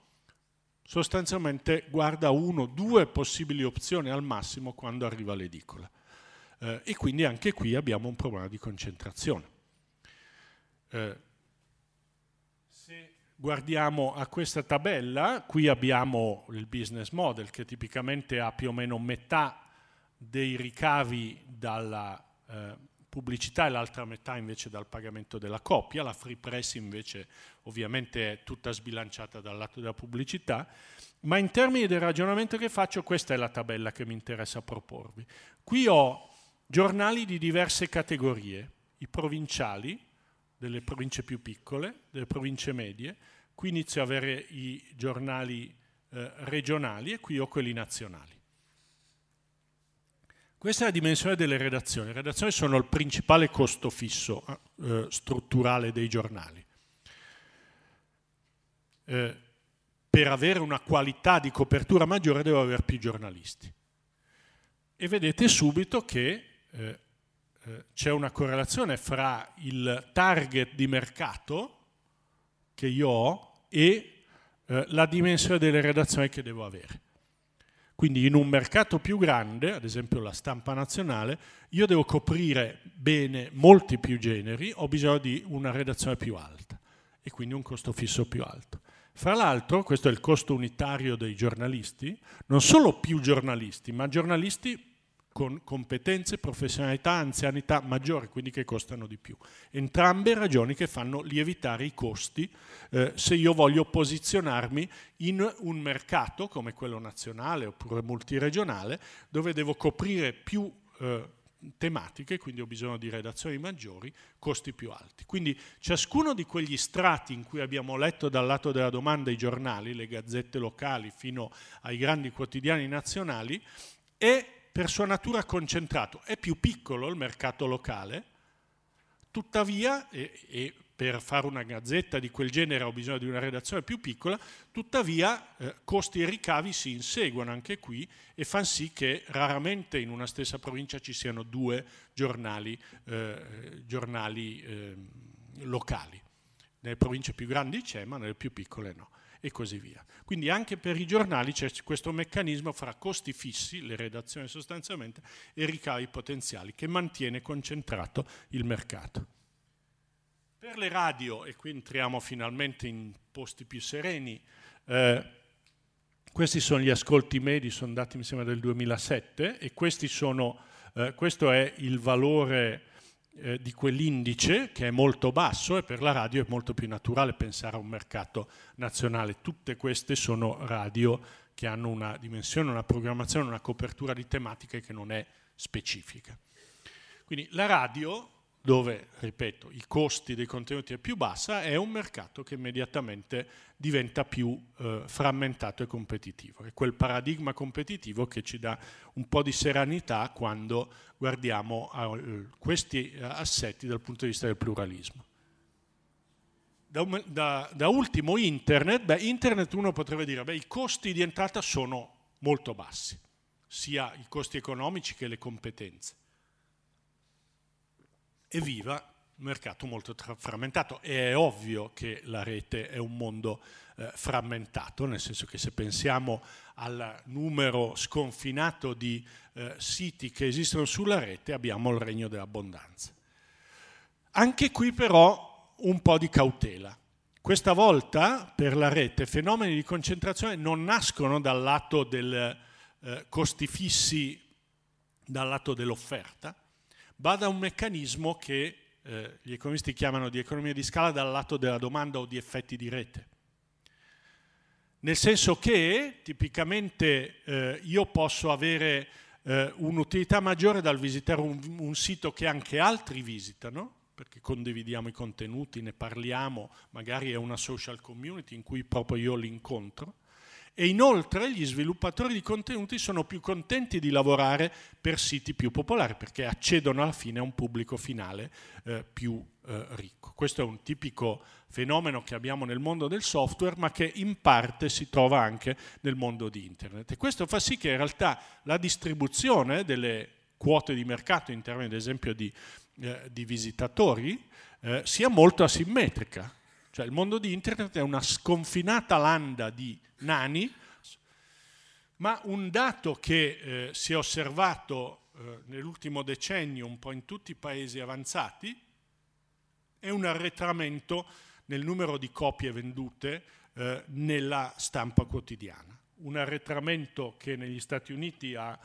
sostanzialmente guarda uno, due possibili opzioni al massimo quando arriva l'edicola. Eh, e quindi anche qui abbiamo un problema di concentrazione. Eh, guardiamo a questa tabella, qui abbiamo il business model che tipicamente ha più o meno metà dei ricavi dalla eh, pubblicità e l'altra metà invece dal pagamento della coppia, la free press invece ovviamente è tutta sbilanciata dal lato della pubblicità, ma in termini del ragionamento che faccio questa è la tabella che mi interessa proporvi. Qui ho giornali di diverse categorie, i provinciali, delle province più piccole, delle province medie, qui inizio a avere i giornali eh, regionali e qui ho quelli nazionali. Questa è la dimensione delle redazioni. Le redazioni sono il principale costo fisso eh, strutturale dei giornali. Eh, per avere una qualità di copertura maggiore devo avere più giornalisti. E vedete subito che eh, c'è una correlazione fra il target di mercato che io ho e eh, la dimensione delle redazioni che devo avere. Quindi in un mercato più grande, ad esempio la stampa nazionale, io devo coprire bene molti più generi, ho bisogno di una redazione più alta e quindi un costo fisso più alto. Fra l'altro, questo è il costo unitario dei giornalisti, non solo più giornalisti, ma giornalisti con competenze, professionalità, anzianità maggiore, quindi che costano di più. Entrambe ragioni che fanno lievitare i costi eh, se io voglio posizionarmi in un mercato come quello nazionale oppure multiregionale dove devo coprire più eh, tematiche, quindi ho bisogno di redazioni maggiori, costi più alti. Quindi ciascuno di quegli strati in cui abbiamo letto dal lato della domanda i giornali, le gazzette locali fino ai grandi quotidiani nazionali, è per sua natura concentrato, è più piccolo il mercato locale, tuttavia, e, e per fare una gazzetta di quel genere ho bisogno di una redazione più piccola, tuttavia eh, costi e ricavi si inseguono anche qui e fanno sì che raramente in una stessa provincia ci siano due giornali, eh, giornali eh, locali. Nelle province più grandi c'è, ma nelle più piccole no e così via. Quindi anche per i giornali c'è questo meccanismo fra costi fissi, le redazioni sostanzialmente, e ricavi potenziali che mantiene concentrato il mercato. Per le radio, e qui entriamo finalmente in posti più sereni, eh, questi sono gli ascolti medi, sono dati mi sembra del 2007 e sono, eh, questo è il valore eh, di quell'indice che è molto basso e per la radio è molto più naturale pensare a un mercato nazionale. Tutte queste sono radio che hanno una dimensione, una programmazione, una copertura di tematiche che non è specifica. Quindi la radio dove, ripeto, i costi dei contenuti è più bassa, è un mercato che immediatamente diventa più eh, frammentato e competitivo. È quel paradigma competitivo che ci dà un po' di serenità quando guardiamo a, uh, questi assetti dal punto di vista del pluralismo. Da, da, da ultimo internet, beh, internet uno potrebbe dire, beh, i costi di entrata sono molto bassi, sia i costi economici che le competenze evviva un mercato molto frammentato e è ovvio che la rete è un mondo eh, frammentato, nel senso che se pensiamo al numero sconfinato di eh, siti che esistono sulla rete abbiamo il regno dell'abbondanza. Anche qui però un po' di cautela. Questa volta per la rete fenomeni di concentrazione non nascono dal lato dei eh, costi fissi, dal lato dell'offerta, va da un meccanismo che eh, gli economisti chiamano di economia di scala dal lato della domanda o di effetti di rete. Nel senso che tipicamente eh, io posso avere eh, un'utilità maggiore dal visitare un, un sito che anche altri visitano, perché condividiamo i contenuti, ne parliamo, magari è una social community in cui proprio io li incontro, e inoltre gli sviluppatori di contenuti sono più contenti di lavorare per siti più popolari perché accedono alla fine a un pubblico finale eh, più eh, ricco. Questo è un tipico fenomeno che abbiamo nel mondo del software ma che in parte si trova anche nel mondo di internet e questo fa sì che in realtà la distribuzione delle quote di mercato in termini ad esempio di, eh, di visitatori eh, sia molto asimmetrica cioè il mondo di internet è una sconfinata landa di nani, ma un dato che eh, si è osservato eh, nell'ultimo decennio un po' in tutti i paesi avanzati è un arretramento nel numero di copie vendute eh, nella stampa quotidiana. Un arretramento che negli Stati Uniti ha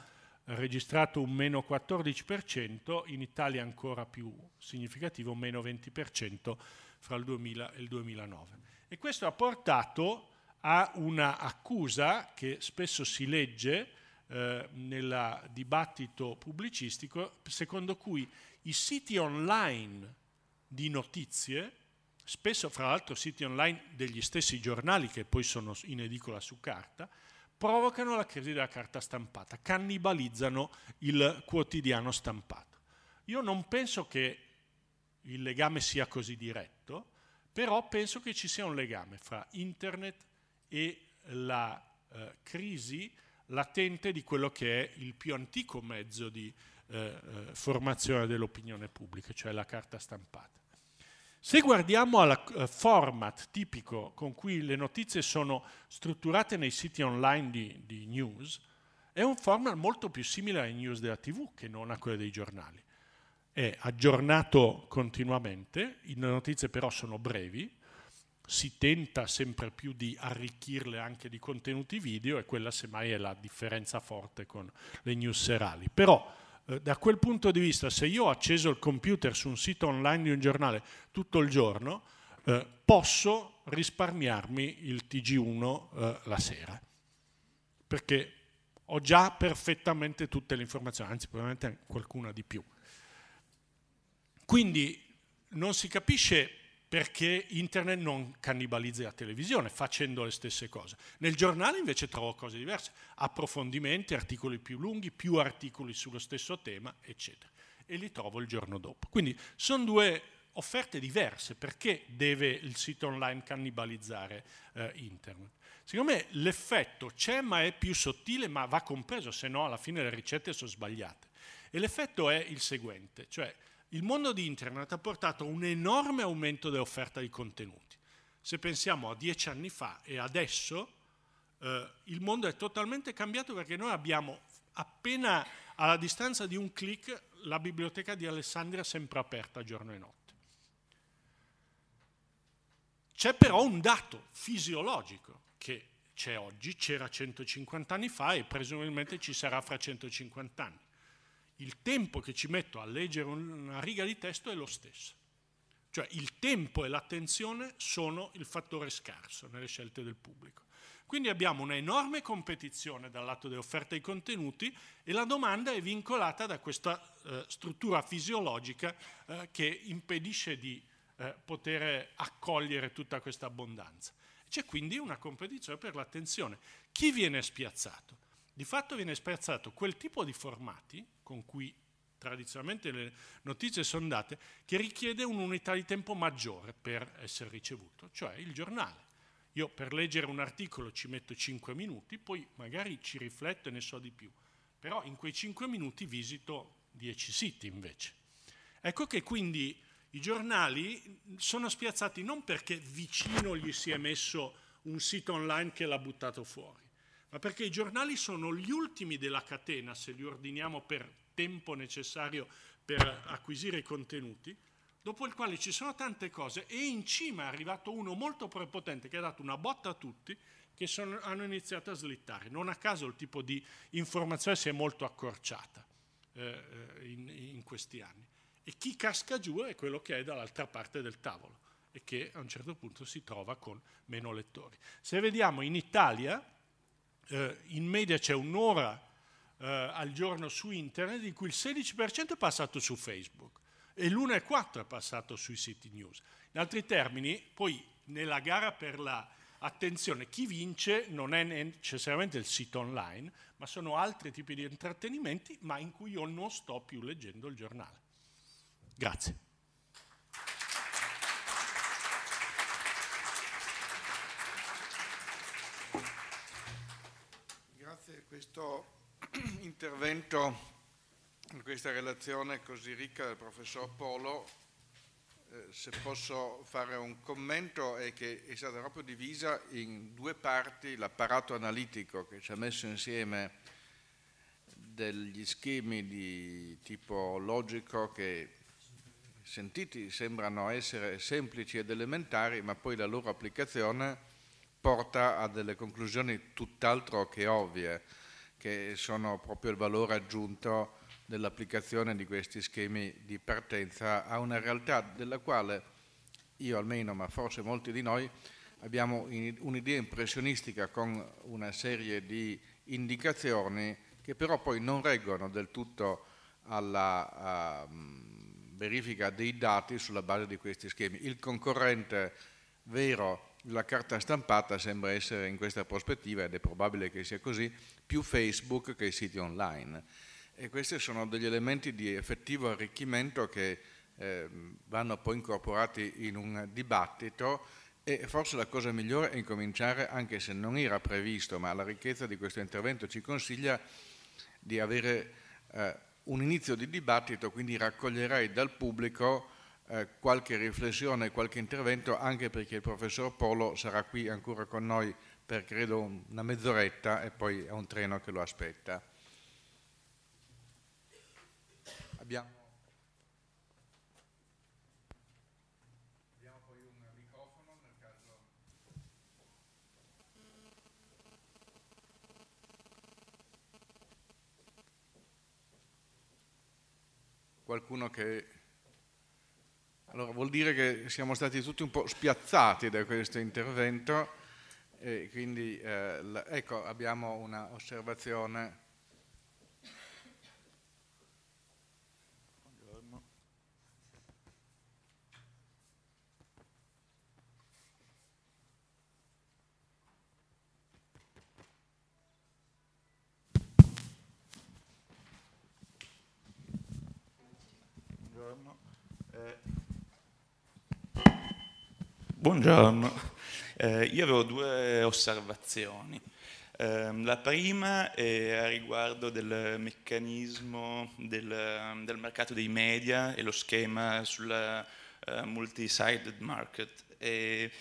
registrato un meno 14%, in Italia ancora più significativo, meno 20% fra il 2000 e il 2009. E questo ha portato a una accusa che spesso si legge eh, nel dibattito pubblicistico, secondo cui i siti online di notizie, spesso fra l'altro siti online degli stessi giornali che poi sono in edicola su carta, provocano la crisi della carta stampata, cannibalizzano il quotidiano stampato. Io non penso che il legame sia così diretto, però penso che ci sia un legame fra internet e la eh, crisi latente di quello che è il più antico mezzo di eh, eh formazione dell'opinione pubblica, cioè la carta stampata. Se guardiamo al eh, format tipico con cui le notizie sono strutturate nei siti online di, di news, è un format molto più simile ai news della TV che non a quello dei giornali è aggiornato continuamente, le notizie però sono brevi, si tenta sempre più di arricchirle anche di contenuti video e quella semmai è la differenza forte con le news serali. Però eh, da quel punto di vista, se io ho acceso il computer su un sito online di un giornale tutto il giorno, eh, posso risparmiarmi il TG1 eh, la sera, perché ho già perfettamente tutte le informazioni, anzi probabilmente qualcuna di più. Quindi non si capisce perché internet non cannibalizza la televisione facendo le stesse cose. Nel giornale invece trovo cose diverse, approfondimenti, articoli più lunghi, più articoli sullo stesso tema, eccetera. E li trovo il giorno dopo. Quindi sono due offerte diverse, perché deve il sito online cannibalizzare eh, internet? Secondo me l'effetto c'è ma è più sottile, ma va compreso, se no alla fine le ricette sono sbagliate. E l'effetto è il seguente, cioè il mondo di Internet ha portato un enorme aumento dell'offerta di contenuti. Se pensiamo a dieci anni fa e adesso, eh, il mondo è totalmente cambiato perché noi abbiamo appena alla distanza di un clic la biblioteca di Alessandria sempre aperta giorno e notte. C'è però un dato fisiologico che c'è oggi, c'era 150 anni fa e presumibilmente ci sarà fra 150 anni il tempo che ci metto a leggere una riga di testo è lo stesso. Cioè il tempo e l'attenzione sono il fattore scarso nelle scelte del pubblico. Quindi abbiamo un'enorme competizione dal lato dell'offerta ai contenuti e la domanda è vincolata da questa eh, struttura fisiologica eh, che impedisce di eh, poter accogliere tutta questa abbondanza. C'è quindi una competizione per l'attenzione. Chi viene spiazzato? Di fatto viene sprezzato quel tipo di formati con cui tradizionalmente le notizie sono date, che richiede un'unità di tempo maggiore per essere ricevuto, cioè il giornale. Io per leggere un articolo ci metto 5 minuti, poi magari ci rifletto e ne so di più, però in quei 5 minuti visito 10 siti invece. Ecco che quindi i giornali sono spiazzati non perché vicino gli si è messo un sito online che l'ha buttato fuori, ma perché i giornali sono gli ultimi della catena, se li ordiniamo per tempo necessario per acquisire i contenuti, dopo il quale ci sono tante cose e in cima è arrivato uno molto prepotente che ha dato una botta a tutti che sono, hanno iniziato a slittare. Non a caso il tipo di informazione si è molto accorciata eh, eh, in, in questi anni. E chi casca giù è quello che è dall'altra parte del tavolo e che a un certo punto si trova con meno lettori. Se vediamo in Italia, eh, in media c'è un'ora eh, al giorno su internet di cui il 16% è passato su Facebook e l'1,4% è passato sui siti news. In altri termini, poi nella gara per la attenzione, chi vince non è necessariamente il sito online, ma sono altri tipi di intrattenimenti, ma in cui io non sto più leggendo il giornale. Grazie. Questo *clears throat* intervento in questa relazione così ricca del professor Polo, eh, se posso fare un commento, è che è stata proprio divisa in due parti l'apparato analitico che ci ha messo insieme degli schemi di tipo logico che sentiti sembrano essere semplici ed elementari, ma poi la loro applicazione porta a delle conclusioni tutt'altro che ovvie che sono proprio il valore aggiunto dell'applicazione di questi schemi di partenza a una realtà della quale io almeno, ma forse molti di noi, abbiamo un'idea impressionistica con una serie di indicazioni che però poi non reggono del tutto alla uh, verifica dei dati sulla base di questi schemi. Il concorrente vero la carta stampata sembra essere in questa prospettiva, ed è probabile che sia così, più Facebook che i siti online. E questi sono degli elementi di effettivo arricchimento che eh, vanno poi incorporati in un dibattito e forse la cosa migliore è incominciare, anche se non era previsto, ma la ricchezza di questo intervento ci consiglia di avere eh, un inizio di dibattito, quindi raccoglierai dal pubblico eh, qualche riflessione, qualche intervento, anche perché il professor Polo sarà qui ancora con noi per credo una mezz'oretta e poi è un treno che lo aspetta. Abbiamo... qualcuno che allora vuol dire che siamo stati tutti un po' spiazzati da questo intervento e quindi eh, ecco abbiamo una osservazione Buongiorno, eh, io avevo due osservazioni. Eh, la prima è a riguardo del meccanismo del, del mercato dei media e lo schema sul uh, eh, multi-sided market. E,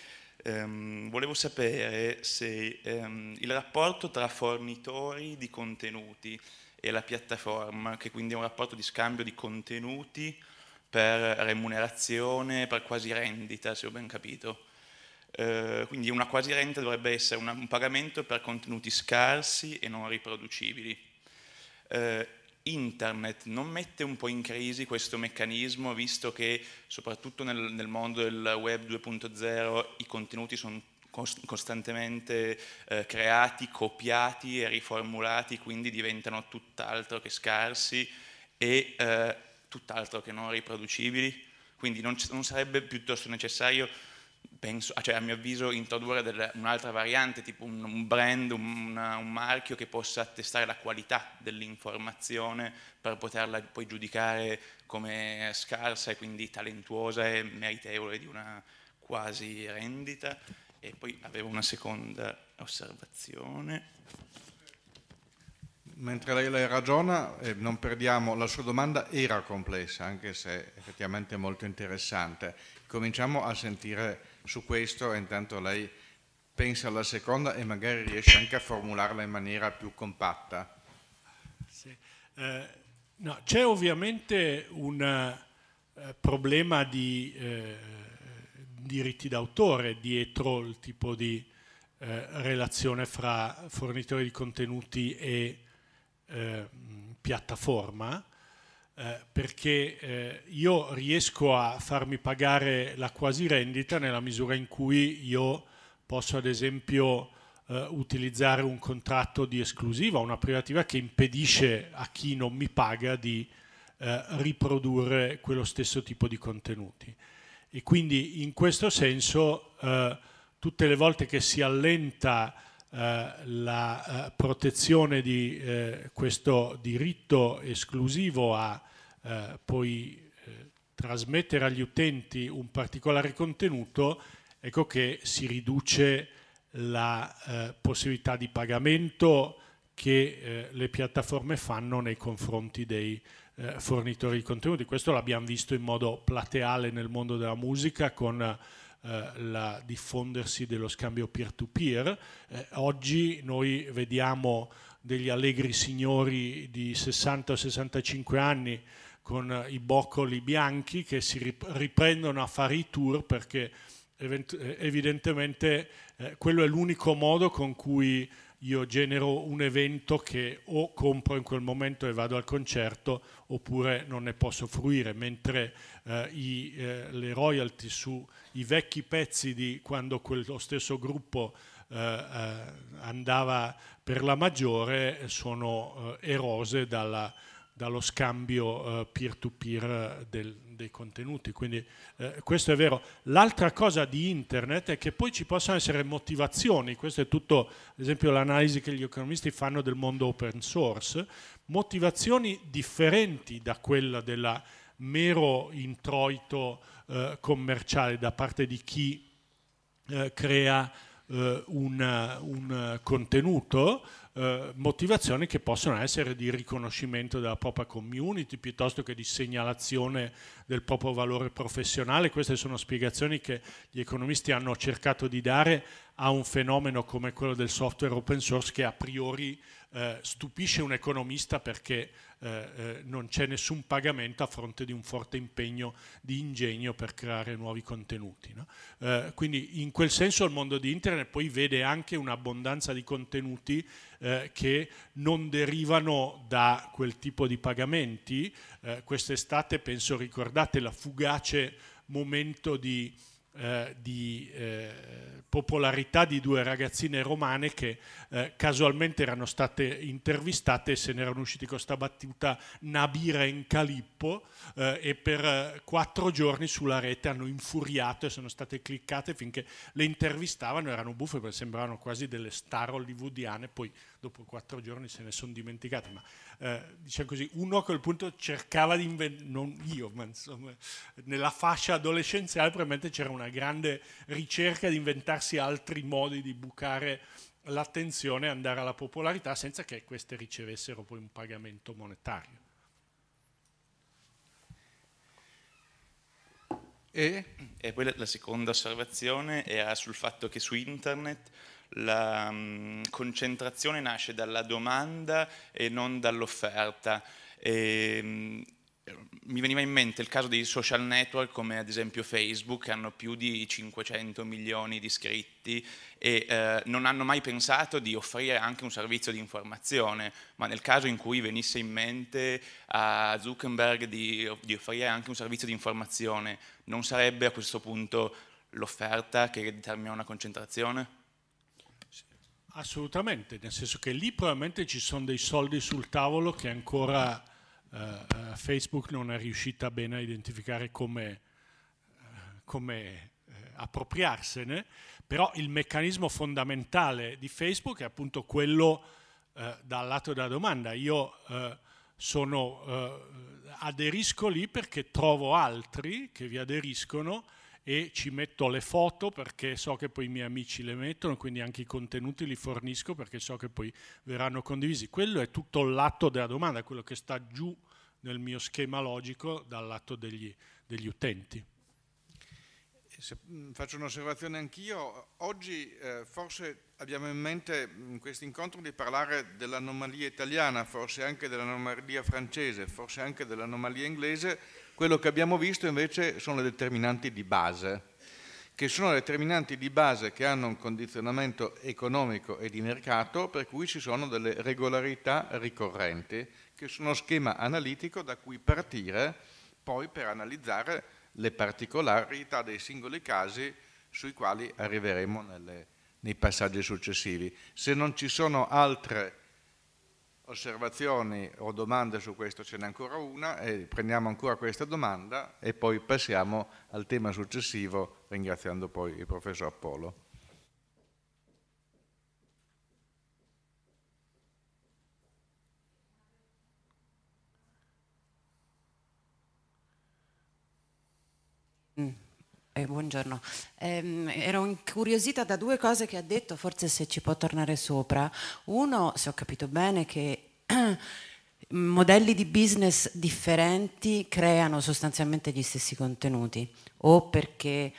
ehm, volevo sapere se ehm, il rapporto tra fornitori di contenuti e la piattaforma, che quindi è un rapporto di scambio di contenuti, per remunerazione, per quasi rendita, se ho ben capito. Eh, quindi una quasi rendita dovrebbe essere una, un pagamento per contenuti scarsi e non riproducibili. Eh, Internet non mette un po' in crisi questo meccanismo, visto che soprattutto nel, nel mondo del web 2.0 i contenuti sono costantemente eh, creati, copiati e riformulati, quindi diventano tutt'altro che scarsi e eh, tutt'altro che non riproducibili, quindi non, non sarebbe piuttosto necessario Penso, ah, cioè a mio avviso, introdurre un'altra variante, tipo un, un brand, un, una, un, marchio che possa attestare la qualità dell'informazione per poterla poi giudicare come scarsa e quindi talentuosa e meritevole di una quasi rendita. E poi avevo una seconda osservazione mentre lei, lei ragiona, eh, non perdiamo, la sua domanda era complessa, anche se effettivamente molto interessante. Cominciamo a sentire su questo intanto lei pensa alla seconda e magari riesce anche a formularla in maniera più compatta. Sì. Eh, no, c'è ovviamente un eh, problema di eh, diritti d'autore dietro il tipo di eh, relazione fra fornitore di contenuti e Ehm, piattaforma eh, perché eh, io riesco a farmi pagare la quasi rendita nella misura in cui io posso ad esempio eh, utilizzare un contratto di esclusiva, una privativa che impedisce a chi non mi paga di eh, riprodurre quello stesso tipo di contenuti. E quindi in questo senso eh, tutte le volte che si allenta eh, la eh, protezione di eh, questo diritto esclusivo a poi trasmettere agli utenti un particolare contenuto, ecco che si riduce la possibilità di pagamento che le piattaforme fanno nei confronti dei fornitori di contenuti. Questo l'abbiamo visto in modo plateale nel mondo della musica con il eh, diffondersi dello scambio peer-to-peer. -peer. Eh, oggi noi vediamo degli allegri signori di 60-65 anni con i boccoli bianchi che si riprendono a fare i tour perché evidentemente eh, quello è l'unico modo con cui io genero un evento che o compro in quel momento e vado al concerto oppure non ne posso fruire, mentre eh, i, eh, le royalty sui vecchi pezzi di quando quello stesso gruppo eh, eh andava per la maggiore sono eh, erose dalla, dallo scambio peer-to-peer eh, -peer del, dei contenuti, quindi eh, questo è vero. L'altra cosa di internet è che poi ci possono essere motivazioni, questo è tutto, ad esempio, l'analisi che gli economisti fanno del mondo open source, motivazioni differenti da quella del mero introito eh, commerciale da parte di chi eh, crea eh, un, un, contenuto, eh, motivazioni che possono essere di riconoscimento della propria community piuttosto che di segnalazione del proprio valore professionale. Queste sono spiegazioni che gli economisti hanno cercato di dare a un fenomeno come quello del software open source che a priori eh, stupisce un economista perché eh, eh non c'è nessun pagamento a fronte di un forte impegno di ingegno per creare nuovi contenuti. No? Eh, quindi in quel senso il mondo di internet poi vede anche un'abbondanza di contenuti eh, che non derivano da quel tipo di pagamenti. Quest'estate penso ricordate la fugace momento di eh, di eh, popolarità di due ragazzine romane che eh, casualmente erano state intervistate e se ne erano usciti con questa battuta Nabira in Calippo eh, e per eh, quattro giorni sulla rete hanno infuriato e sono state cliccate finché le intervistavano, erano buffe perché sembravano quasi delle star hollywoodiane, poi dopo quattro giorni se ne sono dimenticate, ma eh, diciamo così, uno a quel punto cercava di inventare, non io, ma insomma, nella fascia adolescenziale probabilmente c'era una grande ricerca di inventarsi altri modi di bucare l'attenzione e andare alla popolarità senza che queste ricevessero poi un pagamento monetario. E? e poi la, seconda osservazione era sul fatto che su internet la mh, mm, concentrazione nasce dalla domanda e non dall'offerta. Mm, mi veniva in mente il caso dei social network come ad esempio Facebook che hanno più di 500 milioni di iscritti e eh, non hanno mai pensato di offrire anche un servizio di informazione, ma nel caso in cui venisse in mente a Zuckerberg di, di offrire anche un servizio di informazione, non sarebbe a questo punto l'offerta che determina una concentrazione? Assolutamente, nel senso che lì probabilmente ci sono dei soldi sul tavolo che ancora eh, eh Facebook non è riuscita bene a identificare come, eh, come eh, appropriarsene, però il meccanismo fondamentale di Facebook è appunto quello eh, dal lato della domanda. Io eh, sono, aderisco lì perché trovo altri che vi aderiscono e ci metto le foto perché so che poi i miei amici le mettono, quindi anche i contenuti li fornisco perché so che poi verranno condivisi. Quello è tutto l'atto della domanda, quello che sta giù nel mio schema logico dal lato degli, degli utenti. Se mm, faccio un'osservazione anch'io, oggi eh, forse abbiamo in mente in questo incontro di parlare dell'anomalia italiana, forse anche dell'anomalia francese, forse anche dell'anomalia inglese, quello che abbiamo visto invece sono le determinanti di base, che sono le determinanti di base che hanno un condizionamento economico e di mercato, per cui ci sono delle regolarità ricorrenti, che sono schema analitico da cui partire poi per analizzare le particolarità dei singoli casi sui quali arriveremo nelle, nei passaggi successivi. Se non ci sono altre osservazioni o domande su questo ce n'è ancora una e prendiamo ancora questa domanda e poi passiamo al tema successivo ringraziando poi il professor Polo. Eh, buongiorno, eh, ero incuriosita da due cose che ha detto, forse se ci può tornare sopra. Uno, se ho capito bene, che *clears throat* modelli di business differenti creano sostanzialmente gli stessi contenuti, o perché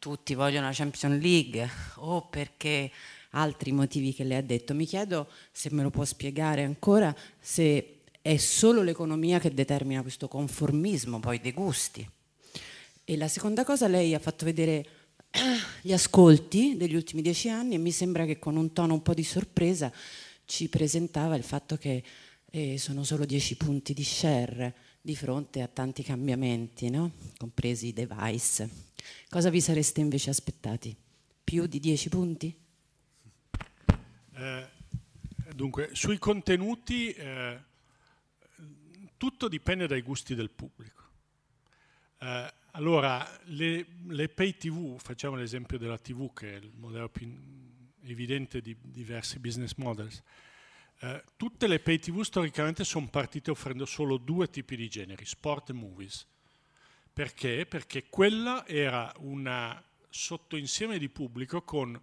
tutti vogliono la Champions League, o perché altri motivi che lei ha detto. Mi chiedo se me lo può spiegare ancora, se è solo l'economia che determina questo conformismo poi dei gusti. E la seconda cosa, lei ha fatto vedere *clears throat* gli ascolti degli ultimi dieci anni e mi sembra che con un tono un po' di sorpresa ci presentava il fatto che eh, sono solo dieci punti di share di fronte a tanti cambiamenti, no? compresi i device. Cosa vi sareste invece aspettati? Più di dieci punti? Eh, dunque, sui contenuti eh, tutto dipende dai gusti del pubblico. Eh, allora, le, le, pay TV, facciamo l'esempio della TV che è il modello più evidente di diversi business models, eh, tutte le pay TV storicamente sono partite offrendo solo due tipi di generi, sport e movies. Perché? Perché quella era un sottoinsieme di pubblico con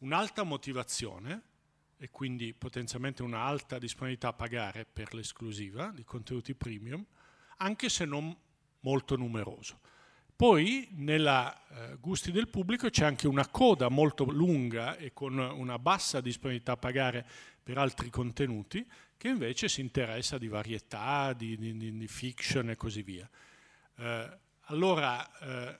un'alta motivazione e quindi potenzialmente un'alta disponibilità a pagare per l'esclusiva di contenuti premium, anche se non molto numeroso poi nella eh, gusti del pubblico c'è anche una coda molto lunga e con una bassa disponibilità a pagare per altri contenuti che invece si interessa di varietà, di, di, di fiction e così via. Eh, allora eh,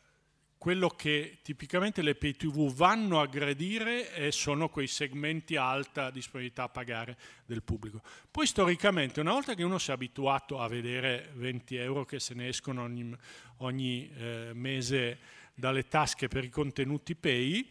quello che tipicamente le pay tv vanno a gradire eh, sono quei segmenti alta disponibilità a pagare del pubblico. Poi storicamente, una volta che uno si è abituato a vedere 20 euro che se ne escono ogni, ogni eh, mese dalle tasche per i contenuti pay,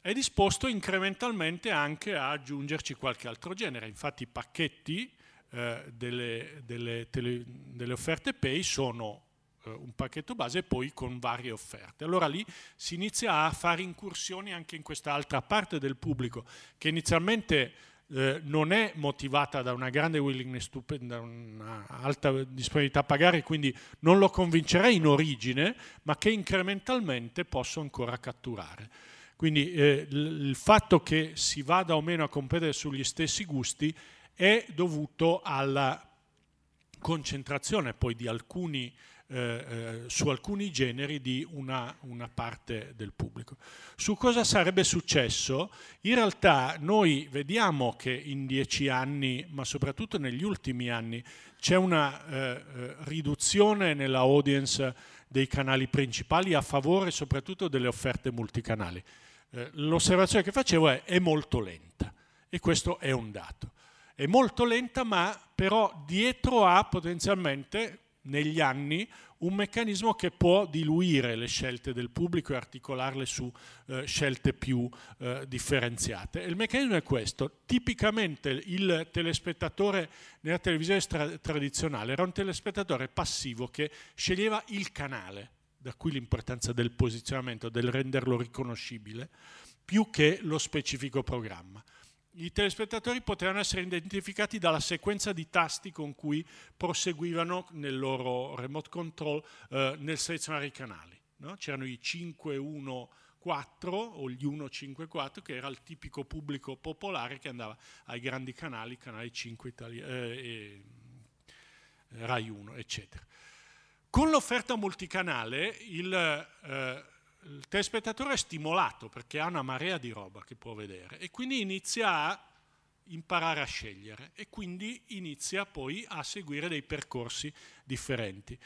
è disposto incrementalmente anche a aggiungerci qualche altro genere. Infatti i pacchetti eh, delle, delle, tele, delle offerte pay sono eh, un pacchetto base e poi con varie offerte. Allora lì si inizia a fare incursioni anche in quest'altra parte del pubblico che inizialmente eh, non è motivata da una grande willingness to pay, da un'alta disponibilità a pagare, quindi non lo convincerei in origine, ma che incrementalmente posso ancora catturare. Quindi eh, il fatto che si vada o meno a competere sugli stessi gusti è dovuto alla concentrazione poi di alcuni eh, eh, su alcuni generi di una, una, parte del pubblico. Su cosa sarebbe successo? In realtà noi vediamo che in dieci anni, ma soprattutto negli ultimi anni, c'è una eh, eh, riduzione nella audience dei canali principali a favore soprattutto delle offerte multicanali. Eh, L'osservazione che facevo è è molto lenta e questo è un dato. È molto lenta ma però dietro ha potenzialmente negli anni un meccanismo che può diluire le scelte del pubblico e articolarle su eh, scelte più eh, differenziate. il meccanismo è questo, tipicamente il telespettatore nella televisione tradizionale era un telespettatore passivo che sceglieva il canale, da qui l'importanza del posizionamento, del renderlo riconoscibile, più che lo specifico programma i telespettatori potevano essere identificati dalla sequenza di tasti con cui proseguivano nel loro remote control eh, nel selezionare i canali. No? C'erano i 514 o gli 154 che era il tipico pubblico popolare che andava ai grandi canali, canali 5 Italia, eh, eh, Rai 1, eccetera. Con l'offerta multicanale il eh, il telespettatore è stimolato perché ha una marea di roba che può vedere e quindi inizia a imparare a scegliere e quindi inizia poi a seguire dei percorsi differenti.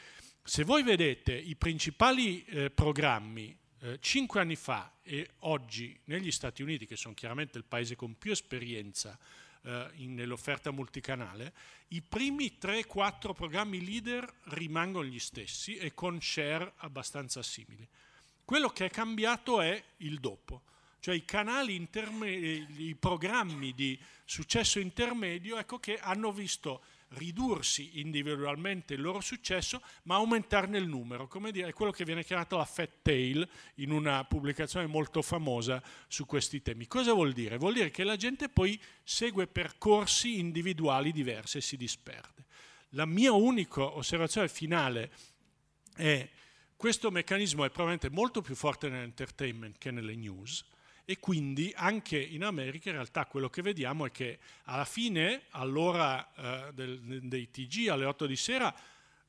Se voi vedete i principali eh, programmi eh, cinque anni fa e oggi negli Stati Uniti, che sono chiaramente il paese con più esperienza eh, nell'offerta multicanale, i primi 3-4 programmi leader rimangono gli stessi e con share abbastanza simili. Quello che è cambiato è il dopo, cioè i canali, eh, i programmi di successo intermedio, ecco che hanno visto ridursi individualmente il loro successo, ma aumentarne il numero, come dire, è quello che viene chiamato la fat tail in una pubblicazione molto famosa su questi temi. Cosa vuol dire? Vuol dire che la gente poi segue percorsi individuali diversi e si disperde. La mia unica osservazione finale è questo meccanismo è probabilmente molto più forte nell'entertainment che nelle news e quindi anche in America in realtà quello che vediamo è che alla fine, all'ora eh, dei TG, alle 8 di sera,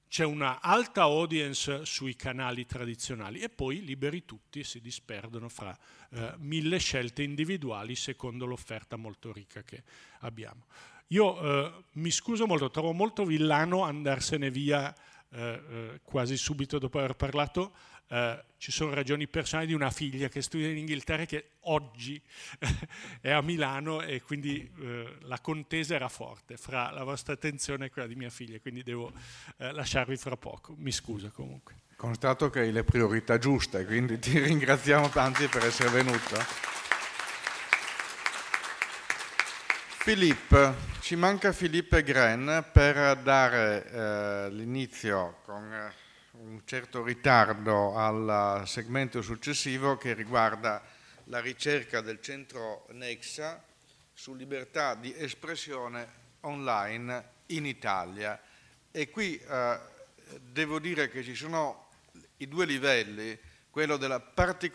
c'è una alta audience sui canali tradizionali e poi liberi tutti si disperdono fra eh, mille scelte individuali secondo l'offerta molto ricca che abbiamo. Io eh, mi scuso molto, trovo molto villano andarsene via eh, eh, quasi subito dopo aver parlato, eh, ci sono ragioni personali di una figlia che studia in Inghilterra e che oggi *laughs* è a Milano e quindi eh, la contesa era forte fra la vostra attenzione e quella di mia figlia, quindi devo eh, lasciarvi fra poco. Mi scuso comunque. Constato che hai le priorità giuste, quindi ti *laughs* ringraziamo tanti per essere venuto. Filippo, ci manca Filippo Gren per dare eh, l'inizio con eh, un certo ritardo al segmento successivo che riguarda la ricerca del centro Nexa su libertà di espressione online in Italia. E qui eh, devo dire che ci sono i due livelli, quello della particolare